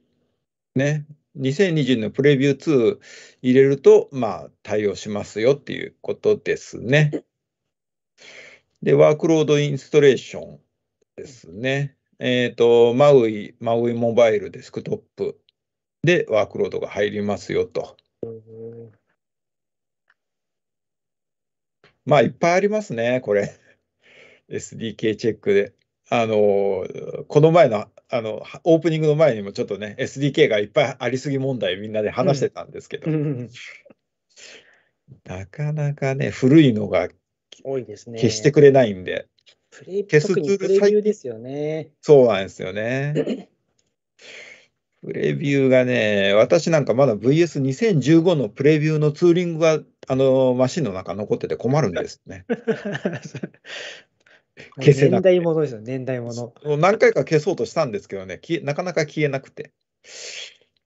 ね。2020のプレビュー2入れると、まあ、対応しますよっていうことですね。で、ワークロードインストレーションですね。えっ、ー、と、マウイ、マウイモバイルデスクトップでワークロードが入りますよと。うんまあ、いっぱいありますね、これ。SDK チェックで。あの、この前の、あの、オープニングの前にもちょっとね、SDK がいっぱいありすぎ問題みんなで話してたんですけど、なかなかね、古いのが多いですね消してくれないんで。プレビュー消すツールですよね。そうなんですよね。プレビューがね、私なんかまだ VS2015 のプレビューのツーリングがあのマシンの中残ってて困るんですね。消せな年代物ですよ、年代物。何回か消そうとしたんですけどね、なかなか消えなくて。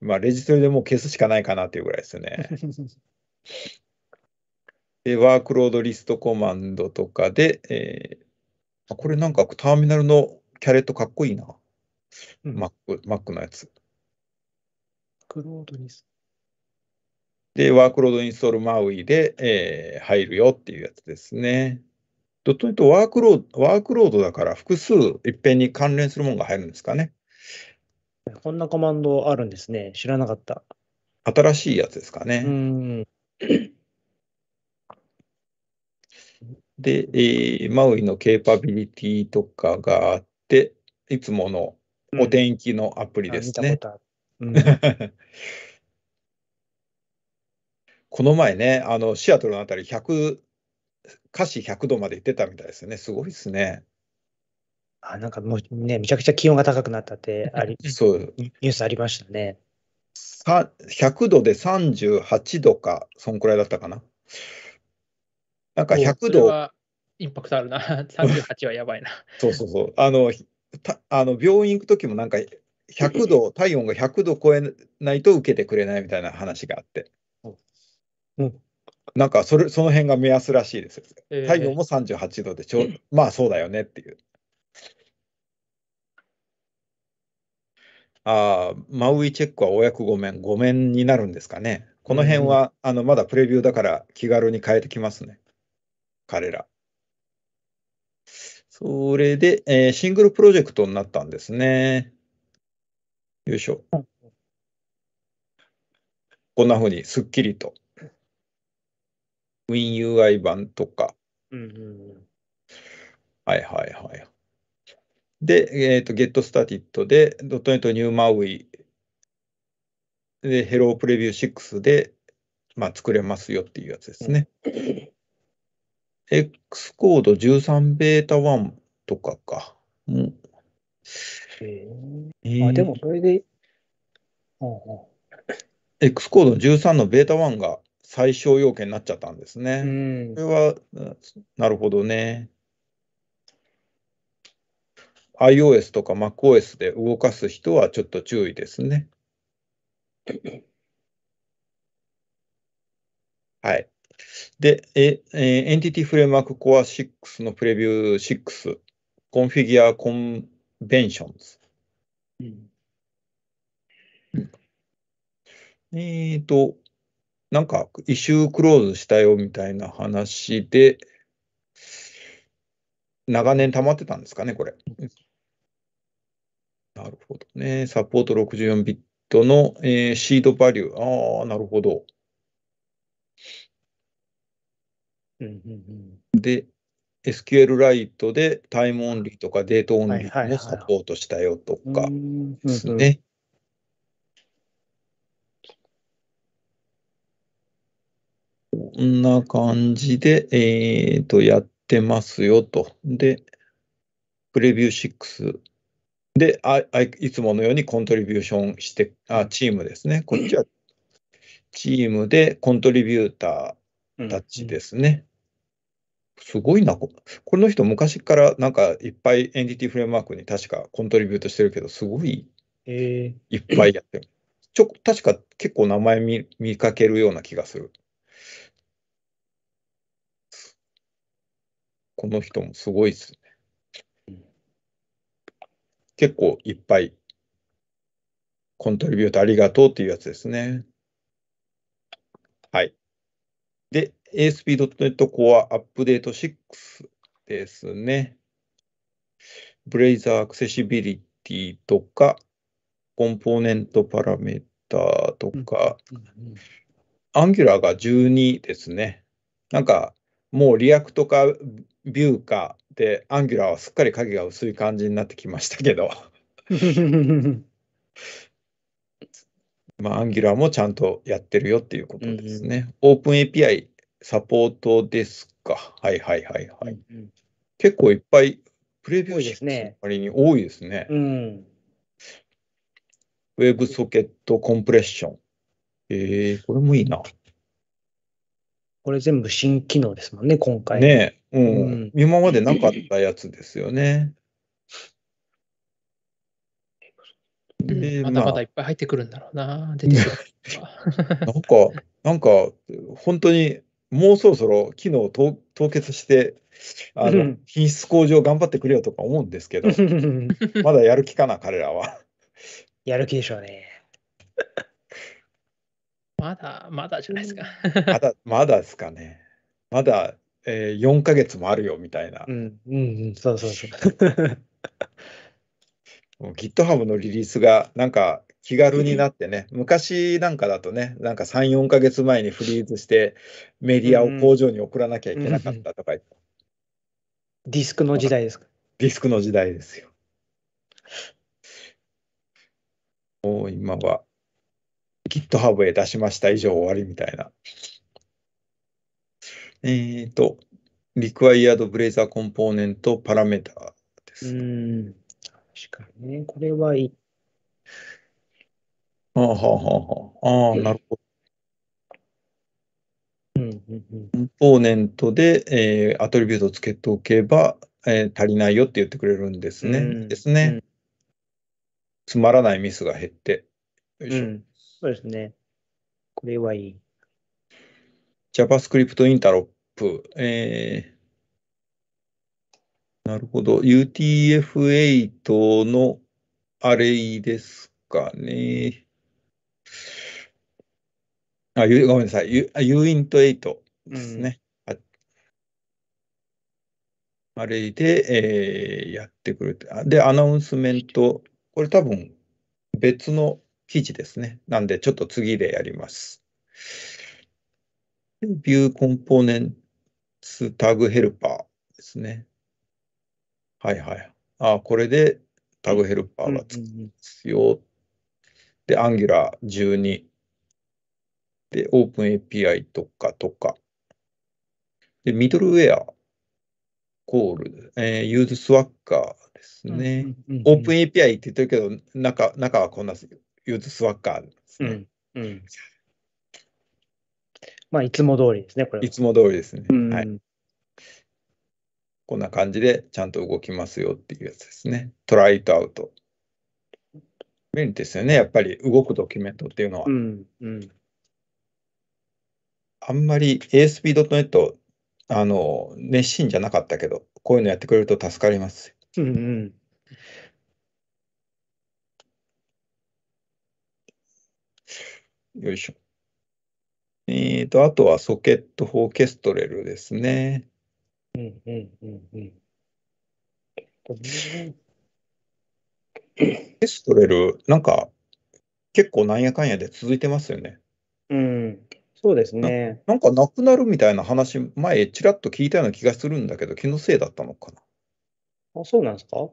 まあ、レジトリでもう消すしかないかなっていうぐらいですよね。で、ワークロードリストコマンドとかで、えー、これなんかターミナルのキャレットかっこいいな。うん、Mac、Mac のやつ。クロードリスで、ワークロードインストールマウイで、えー、入るよっていうやつですね。ドットネッとワークロード、ワークロードだから複数いっぺんに関連するものが入るんですかね。こんなコマンドあるんですね。知らなかった。新しいやつですかね。うんで、えー、マウイのケーパビリティとかがあって、いつものお天気のアプリですね。うん この前ね、あのシアトルのあたり100、華氏100度まで行ってたみたいですね、すごいですね。あなんかもうね、めちゃくちゃ気温が高くなったって ありそうニュースありましたね。100度で38度か、そんくらいだったかな。なんか100度。インパクトあるな、38 はやばいな。そうそうそう、あのあの病院行く時もなんか100度、体温が100度超えないと受けてくれないみたいな話があって。うん、なんかそれその辺が目安らしいです。太陽も38度でちょ、うん、まあそうだよねっていう。ああ、マウイチェックはお役ごめん、ごめんになるんですかね。この辺は、うん、あのまだプレビューだから気軽に変えてきますね、彼ら。それで、えー、シングルプロジェクトになったんですね。よいしょ。こんなふうにすっきりと。WinUI 版とか。はいはいはい。で、えっ、ー、と、Get Started で、.NET New MAUI で、Hello Preview 6で、まあ、作れますよっていうやつですね。X コード13ベータ1とかか。うん、えー、あでも、それで、X コード13のベータ1が最小要件になっちゃったんですね。これは、なるほどね。iOS とか MacOS で動かす人はちょっと注意ですね。はい。で、えエンティティフレームワークコア6のプレビュー6、コンフィギュアコンベンションズ。えっ、ー、と、なんか、一周クローズしたよみたいな話で、長年溜まってたんですかね、これ。なるほどね。サポート64ビットの、えー、シードバリュー。ああ、なるほど。で、SQL ライトでタイムオンリーとかデートオンリーもサポートしたよとかですね。んな感じで、えっ、ー、と、やってますよと。で、プレビュー6でああ、いつものようにコントリビューションして、あ、チームですね。こっちはチームでコントリビューターたちですね。すごいな。この人、昔からなんかいっぱいエンティティフレームワークに確かコントリビュートしてるけど、すごいいっぱいやってる。ちょ確か結構名前見見かけるような気がする。この人もすごいっすね。結構いっぱい、コントリビュートありがとうっていうやつですね。はい。で、ASP.NET Core アップデート6ですね。ブレイザーアクセシビリティとか、コンポーネントパラメーターとか、アンギュラーが12ですね。なんか、もうリアクトかビューカーでアンギュラーはすっかり影が薄い感じになってきましたけど まあ、アンギュラーもちゃんとやってるよっていうことですね。うん、オープン API サポートですか。はいはいはいはい。うん、結構いっぱいプレビューですね。割に多いですね。うん、ウェブソケットコンプレッション。えー、これもいいな。これ全部新機能ですもんね、今回。ねえ、うん。うん、今までなかったやつですよね。うまだまだいっぱい入ってくるんだろうな、出てくる。なんか、なんか、本当にもうそろそろ機能を凍結して、あの、品質向上頑張ってくれよとか思うんですけど、まだやる気かな、彼らは。やる気でしょうね。まだ、まだじゃないですか。まだ、まだですかね。まだ、えー、4ヶ月もあるよみたいな。うん、うん、うそうそうそう。GitHub のリリースがなんか気軽になってね、うん、昔なんかだとね、なんか3、4ヶ月前にフリーズしてメディアを工場に送らなきゃいけなかったとか、うんうん、ディスクの時代ですかディスクの時代ですよ。もう今は GitHub へ出しました以上終わりみたいな。えっ、ー、と、Required Blazor Component Parameter です。うん。確かにね。これはいい。ああ、はあ、はあ、はあ。ああ、なるほど。コンポーネントで、えー、アトリビュートをつけておけば、えー、足りないよって言ってくれるんですね。うん、ですね、うん、つまらないミスが減って。よいしょ。うんそうですね。これはいい。JavaScript インターロップ。えー、なるほど。UTF-8 のアレイですかね。あ、ゆごめんなさい。ユイント8ですね。うん、あれで、えー、やってくれて。で、アナウンスメント。これ多分別の記事ですね。なんで、ちょっと次でやります。ビューコンポーネンツタグヘルパーですね。はいはい。あ、これでタグヘルパーがつくんですよ。で、Angular 12。で、OpenAPI とかとか。で、ミドルウェア、コール、えー、ユーズスワッカーですね。オープン API って言ってるけど、中中はこんなユーズスワッカーですね。うん、うん、まあ、いつも通りですね、これいつも通りですね。うん、はい。こんな感じで、ちゃんと動きますよっていうやつですね。トライとアウト。便利ですよね、やっぱり動くドキュメントっていうのは。うん、うん、あんまり ASP.NET あの熱心じゃなかったけど、こういうのやってくれると助かります。うん、うんよいしょ。えっ、ー、と、あとはソケットフォーケストレルですね。うんうんうんうん。ケストレル、なんか結構なんやかんやで続いてますよね。うん、そうですねな。なんかなくなるみたいな話、前、ちらっと聞いたような気がするんだけど、気のせいだったのかな。あ、そうなんですか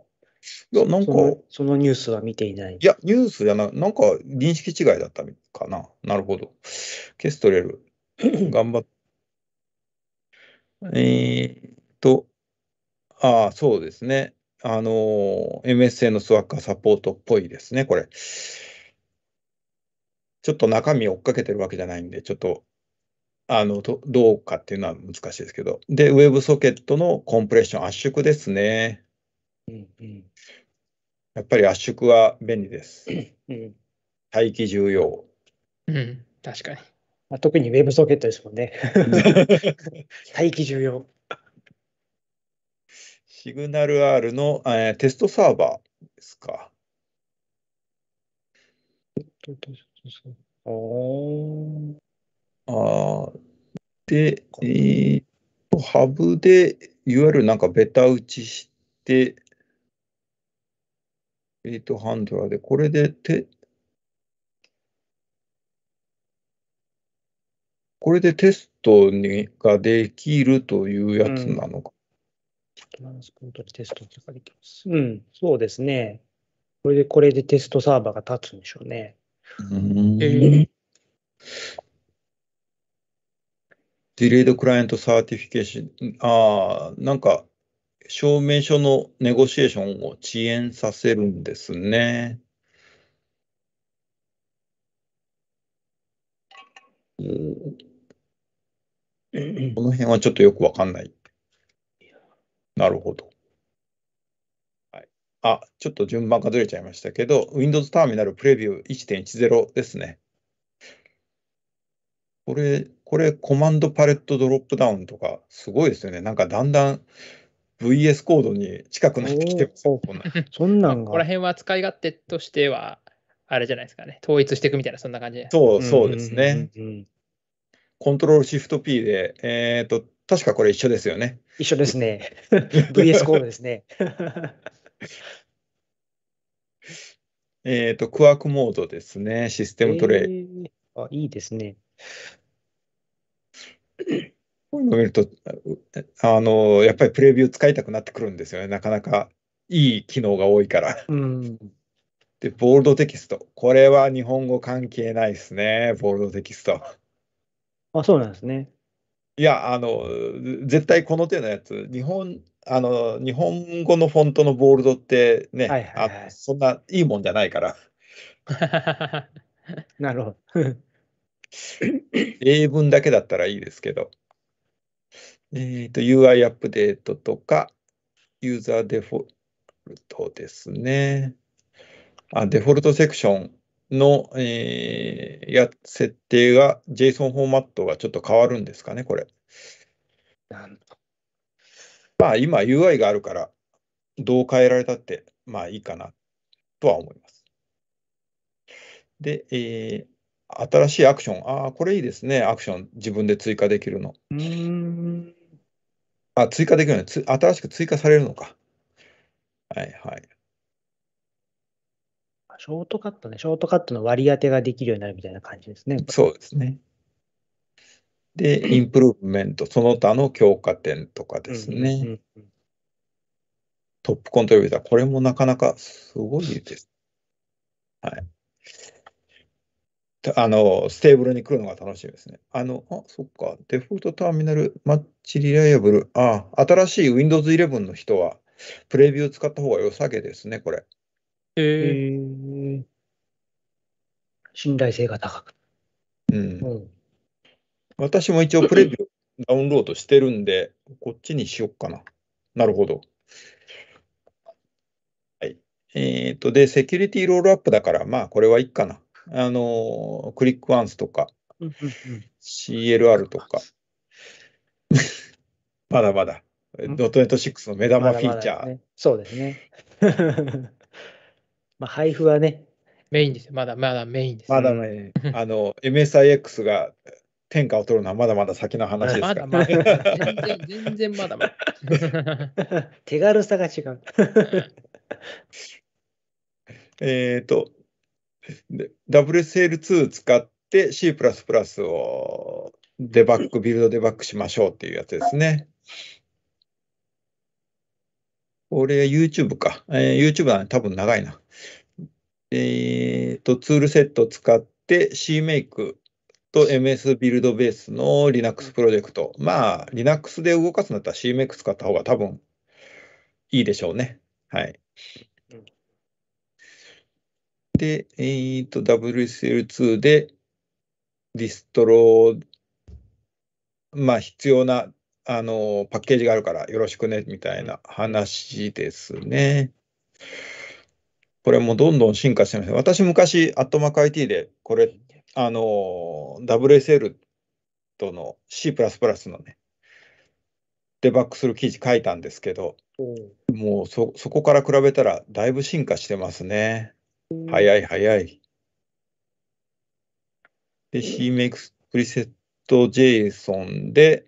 いや、なんかそ、そのニュースは見ていない。いや、ニュースやな、なんか認識違いだったかな。なるほど。ケストレル、頑張って。えー、っと、ああ、そうですね。あの MSA のスワッカーサポートっぽいですね、これ。ちょっと中身を追っかけてるわけじゃないんで、ちょっと、あの、どうかっていうのは難しいですけど。で、ウェブソケットのコンプレッション圧縮ですね。うんうん、やっぱり圧縮は便利です。待機重要。うん、確かに。まあ、特に WebSocket ですもんね。待機重要。シグナル R の、えー、テストサーバーですか。ああ。で、えー、ハブでいわゆるなんかベタ打ちして、800で、これで手、これでテストにができるというやつなのか。とマウスポートでテストができます。うん、そうですね。これで、これでテストサーバーが立つんでしょうね。うん。えー、ディレイドクライアントサーティフィケーション、ああ、なんか、証明書のネゴシエーションを遅延させるんですね。この辺はちょっとよくわかんない。なるほど。はい、あ、ちょっと順番がずれちゃいましたけど、Windows ターミナルプレビュー1.10ですね。これ、これコマンドパレットドロップダウンとか、すごいですよね。なんかだんだん VS コードに近くなってきてこ そんなんが。ここら辺は使い勝手としては、あれじゃないですかね。統一していくみたいな、そんな感じそう、そうですね。コントロールシフト P で、えっ、と、確かこれ一緒ですよね。一緒ですね。VS コードですね。えっと、クワークモードですね。システムトレイ。えー、あいいですね。こういうのを見ると、あの、やっぱりプレビュー使いたくなってくるんですよね。なかなかいい機能が多いから。うん、で、ボールドテキスト。これは日本語関係ないですね、ボールドテキスト。あ、そうなんですね。いや、あの、絶対この手のやつ、日本、あの、日本語のフォントのボールドってね、はいはいはい、そんないいもんじゃないから。なるほど。英文だけだったらいいですけど。えっ、ー、と、UI アップデートとか、ユーザーデフォルトですね。あ、デフォルトセクションの、えー、や設定が JSON フォーマットがちょっと変わるんですかね、これ。まあ今 UI があるからどう変えられたってまあいいかなとは思います。で、えー、新しいアクション。ああ、これいいですね。アクション自分で追加できるの。うんあ、追加できるのつ新しく追加されるのか。はいはい。ショートカットね、ショートカットの割り当てができるようになるみたいな感じですね。そうですね。で、インプルーブメント、その他の強化点とかですね。トップコントロールーター、これもなかなかすごいです。はい。あの、ステーブルに来るのが楽しみですね。あの、あ、そっか、デフォルトターミナルマッチリライアブル。あ、新しい Windows 11の人は、プレビュー使った方が良さげですね、これ。えー、信頼性が高く。うん。うん、私も一応プレビューダウンロードしてるんで、こっちにしよっかな。なるほど。はい。えっ、ー、と、で、セキュリティロールアップだから、まあ、これはいいかな。あの、クリックワンスとか、CLR とか、まだまだ、ドットネット6の目玉フィーチャー。まだまだね、そうですね。まあ、配布はね、メインですよ。まだまだメインです、ね。まだメイン。あの、MSIX が天下を取るのはまだまだ先の話ですから。まだまだ。全然、全然まだまだ。手軽さが違う。えっと、WSL2 使って C++ をデバッグ、ビルドデバッグしましょうっていうやつですね。これ YouTube か。えー、YouTube は多分長いな。えっ、ー、と、ツールセット使って CMake と MS ビルドベースの Linux プロジェクト。まあ、Linux で動かすんだったら CMake 使った方が多分いいでしょうね。はい。で、えー、と WSL2 でディストロまあ必要なあのパッケージがあるからよろしくねみたいな話ですね。これもどんどん進化してます。私昔、アットマーク IT で、これ、あの、WSL との C++ のね、デバッグする記事書いたんですけど、もうそこから比べたらだいぶ進化してますね。早い早い。で、CMake プリセット JSON で、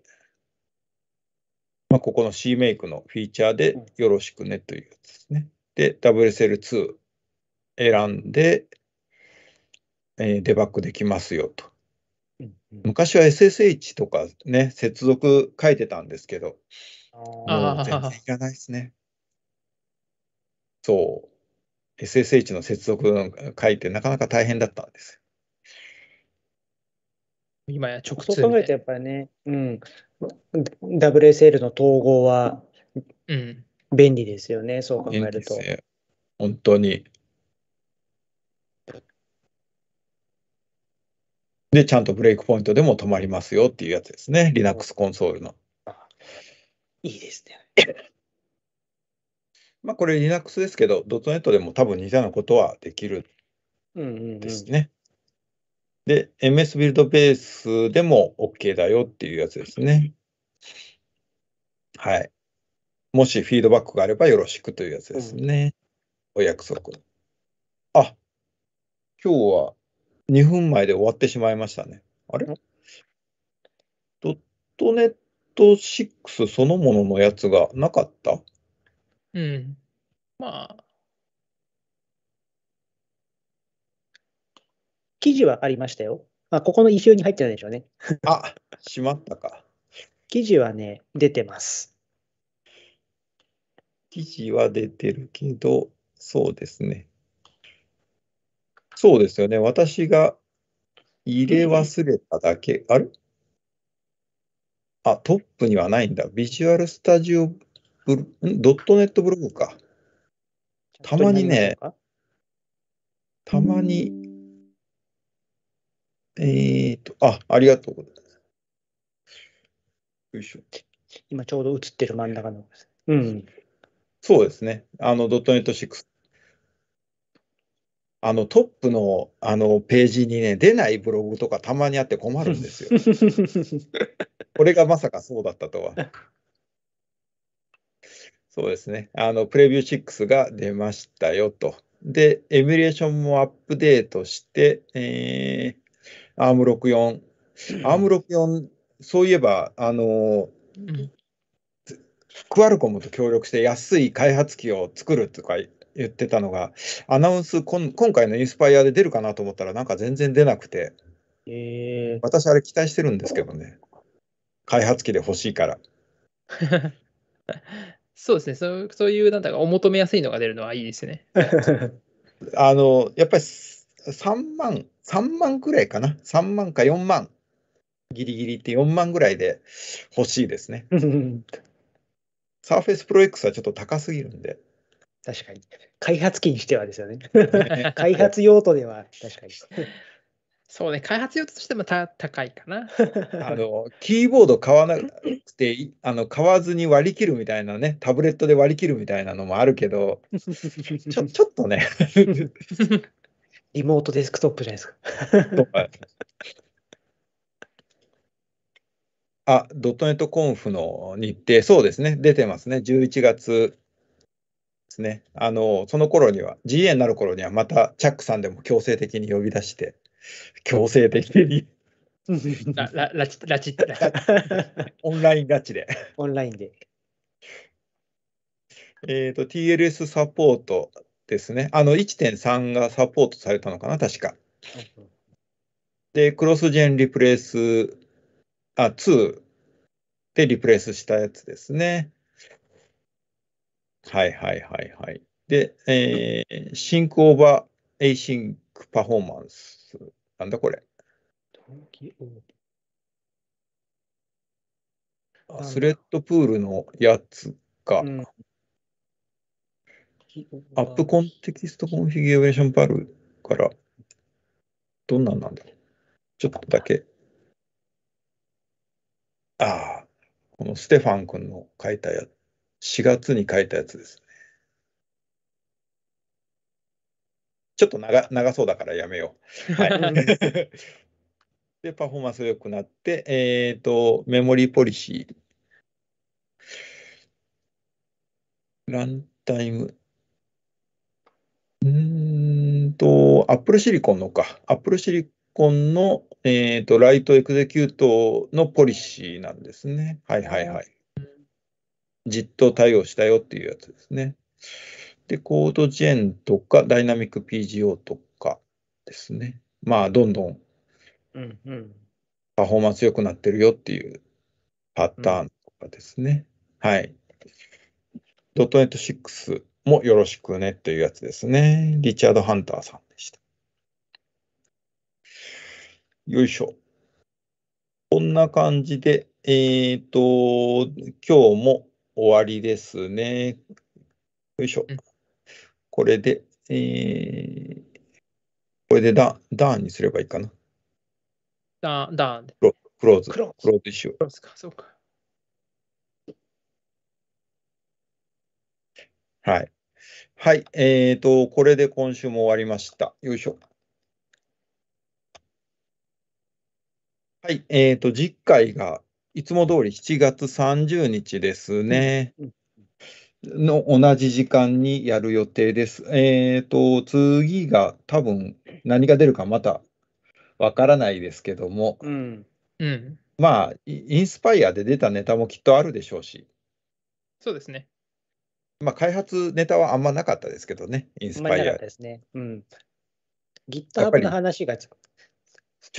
まあ、ここの CMake のフィーチャーでよろしくねというやつですね。で、WSL2 選んで、えー、デバッグできますよと。昔は SSH とかね、接続書いてたんですけど、もう全然いらないですね。そう。SSH の接続書いて、なかなか大変だったんです今や直接。そう考えるとやっぱりね、うん、WSL の統合は便利ですよね、うん、そう考えると。ね、本当に。で、ちゃんとブレイクポイントでも止まりますよっていうやつですね、Linux コンソールの。いいですね。まあ、これ Linux ですけど、ドットネットでも多分似たようなことはできるんですね。うんうんで、MS ビルドベースでも OK だよっていうやつですね。はい。もしフィードバックがあればよろしくというやつですね。お約束。あ、今日は2分前で終わってしまいましたね。あれドットネット6そのもののやつがなかったうん。まあ、記事はありましたよ。まあ、ここの異表に入ってないでしょうね。あ、しまったか。記事はね、出てます。記事は出てるけど、そうですね。そうですよね。私が入れ忘れただけ。あれあ、トップにはないんだ。ビジュアルスタジオドットネットブログか。たまにね、たまに、えっ、ー、と、あ、ありがとうございます。よいしょ。今ちょうど映ってる真ん中の。うん。そうですね。あの、ドットネット6。あの、トップの、あの、ページにね、出ないブログとかたまにあって困るんですよ。これがまさかそうだったとは。そうですね。あの、プレビュー6が出ましたよと。で、エミュレーションもアップデートして、えー、ARM64。ARM64、そういえば、あの、うんクアルコムと協力して安い開発機を作るとか言ってたのが、アナウンス、今回のインスパイアで出るかなと思ったら、なんか全然出なくて、えー、私、あれ期待してるんですけどね、開発機で欲しいから。そうですね、そうそういう、なんだか、お求めやすいのが出るのはいいですね。あの、やっぱり3万、3万くらいかな。3万か4万。ギリギリって4万ぐらいで欲しいですね。サーフェスプロ X はちょっと高すぎるんで。確かに。開発機にしてはですよね。開発用途では確かに。そうね、開発用としてもた高いかな。あのキーボード買わなくて あの、買わずに割り切るみたいなね、タブレットで割り切るみたいなのもあるけど、ちょ ちょっとね。リモートデスクトップじゃないですか。あ、ドットネットコンフの日程、そうですね、出てますね、11月ですね。あの、その頃には、GA になる頃には、またチャックさんでも強制的に呼び出して。強制的にラララチラチて オンラインガチで。オンラインで。えっと、TLS サポートですね。あの、1.3がサポートされたのかな、確か。で、クロスジェンリプレイス、あ、2でリプレイスしたやつですね。はいはいはいはい。で、えー、シンクオーバーエイシンクパフォーマンスなんだこれ。あスレッドプールのやつか。アップコンテキストコンフィギュレーションパルから、どんなんなんだろう。ちょっとだけ。ああ、このステファン君の書いたやつ、4月に書いたやつです。ちょっと長長そうだからやめよう。はい、で、パフォーマンスが良くなって、えっ、ー、と、メモリーポリシー。ランタイム。うんと、Apple リコンのか。Apple リコンの、えっ、ー、と、ライトエクゼキュートのポリシーなんですね。はいはいはい。じっと対応したよっていうやつですね。で、コードジェンとか、ダイナミック PGO とかですね。まあ、どんどんパフォーマンス良くなってるよっていうパターンとかですね。はい。ドットネット6もよろしくねというやつですね。リチャード・ハンターさんでした。よいしょ。こんな感じで、えっ、ー、と、今日も終わりですね。よいしょ。これで、えー、これでダダーンにすればいいかな。ダーン、ダーンで。クローズ。クローズ。クローズしよう。クローズか、そうか。はい。はい。えっ、ー、と、これで今週も終わりました。よいしょ。はい。えっ、ー、と、次回がいつも通り7月30日ですね。うんうんの同じ時間にやる予定です。えっ、ー、と、次が多分何が出るかまたわからないですけども、うん、うん、まあ、インスパイアで出たネタもきっとあるでしょうし。そうですね。まあ、開発ネタはあんまなかったですけどね、インスパイア。ですね。うん。GitHub の話がちょ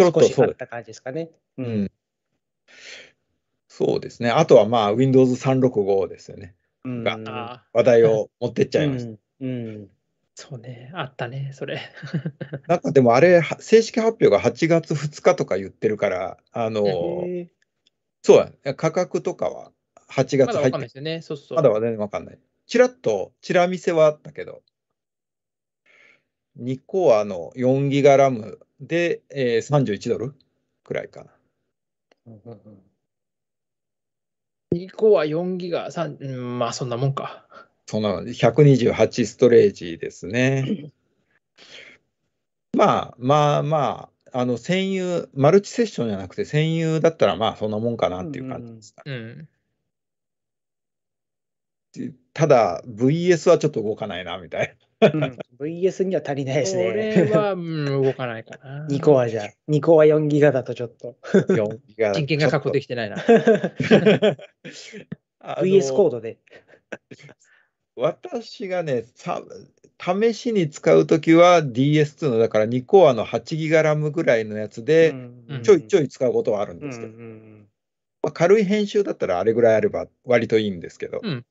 っとそうった感じですかね。うん。そうですね。あとはまあ、Windows365 ですよね。が話題を持ってっちゃいました。うん、うんうん、そうね、あったね、それ。なんかでもあれ、正式発表が8月2日とか言ってるから、あの、そうや、価格とかは8月入ってまだわかんないですよね、そうそう。まだ全然わかんない。ちらっと、ちら見せはあったけど、2コアの4ギガラムで、えー、31ドルくらいかな。うんうんうん2個は4ギガ、3、うん、まあそんなもんか。その128ストレージですね。まあまあまあ、あの、専用、マルチセッションじゃなくて専用だったらまあそんなもんかなっていう感じですか、うんうん、ただ、VS はちょっと動かないなみたいな。うん、VS には足りないですね。これは、うん、動かないかな。2コアじゃ2コア4ギガだとちょっと。ギガ。人権が確保できてないな。VS コードで。私がね、試しに使うときは DS2 のだから2コアの8ギガラムぐらいのやつで、ちょいちょい使うことはあるんですけど、まあ、軽い編集だったらあれぐらいあれば割といいんですけど、うん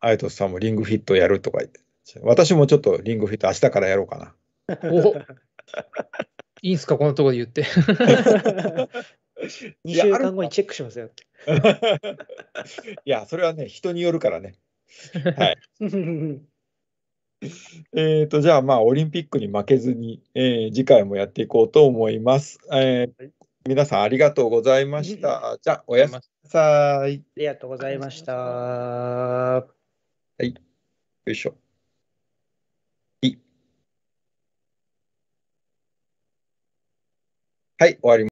あやとさんもリングフィットやるとか言って、私もちょっとリングフィット明日からやろうかな。おいいんすか、このところで言って。2 週間後にチェックしますよ。いや、それはね、人によるからね。はい。えっとじゃあまあオリンピックに負けずに、えー、次回もやっていこうと思います、えー、皆さんありがとうございました。じゃあおやすみなさい。ありがとうございました。はい。よいしょ。はい、終わります。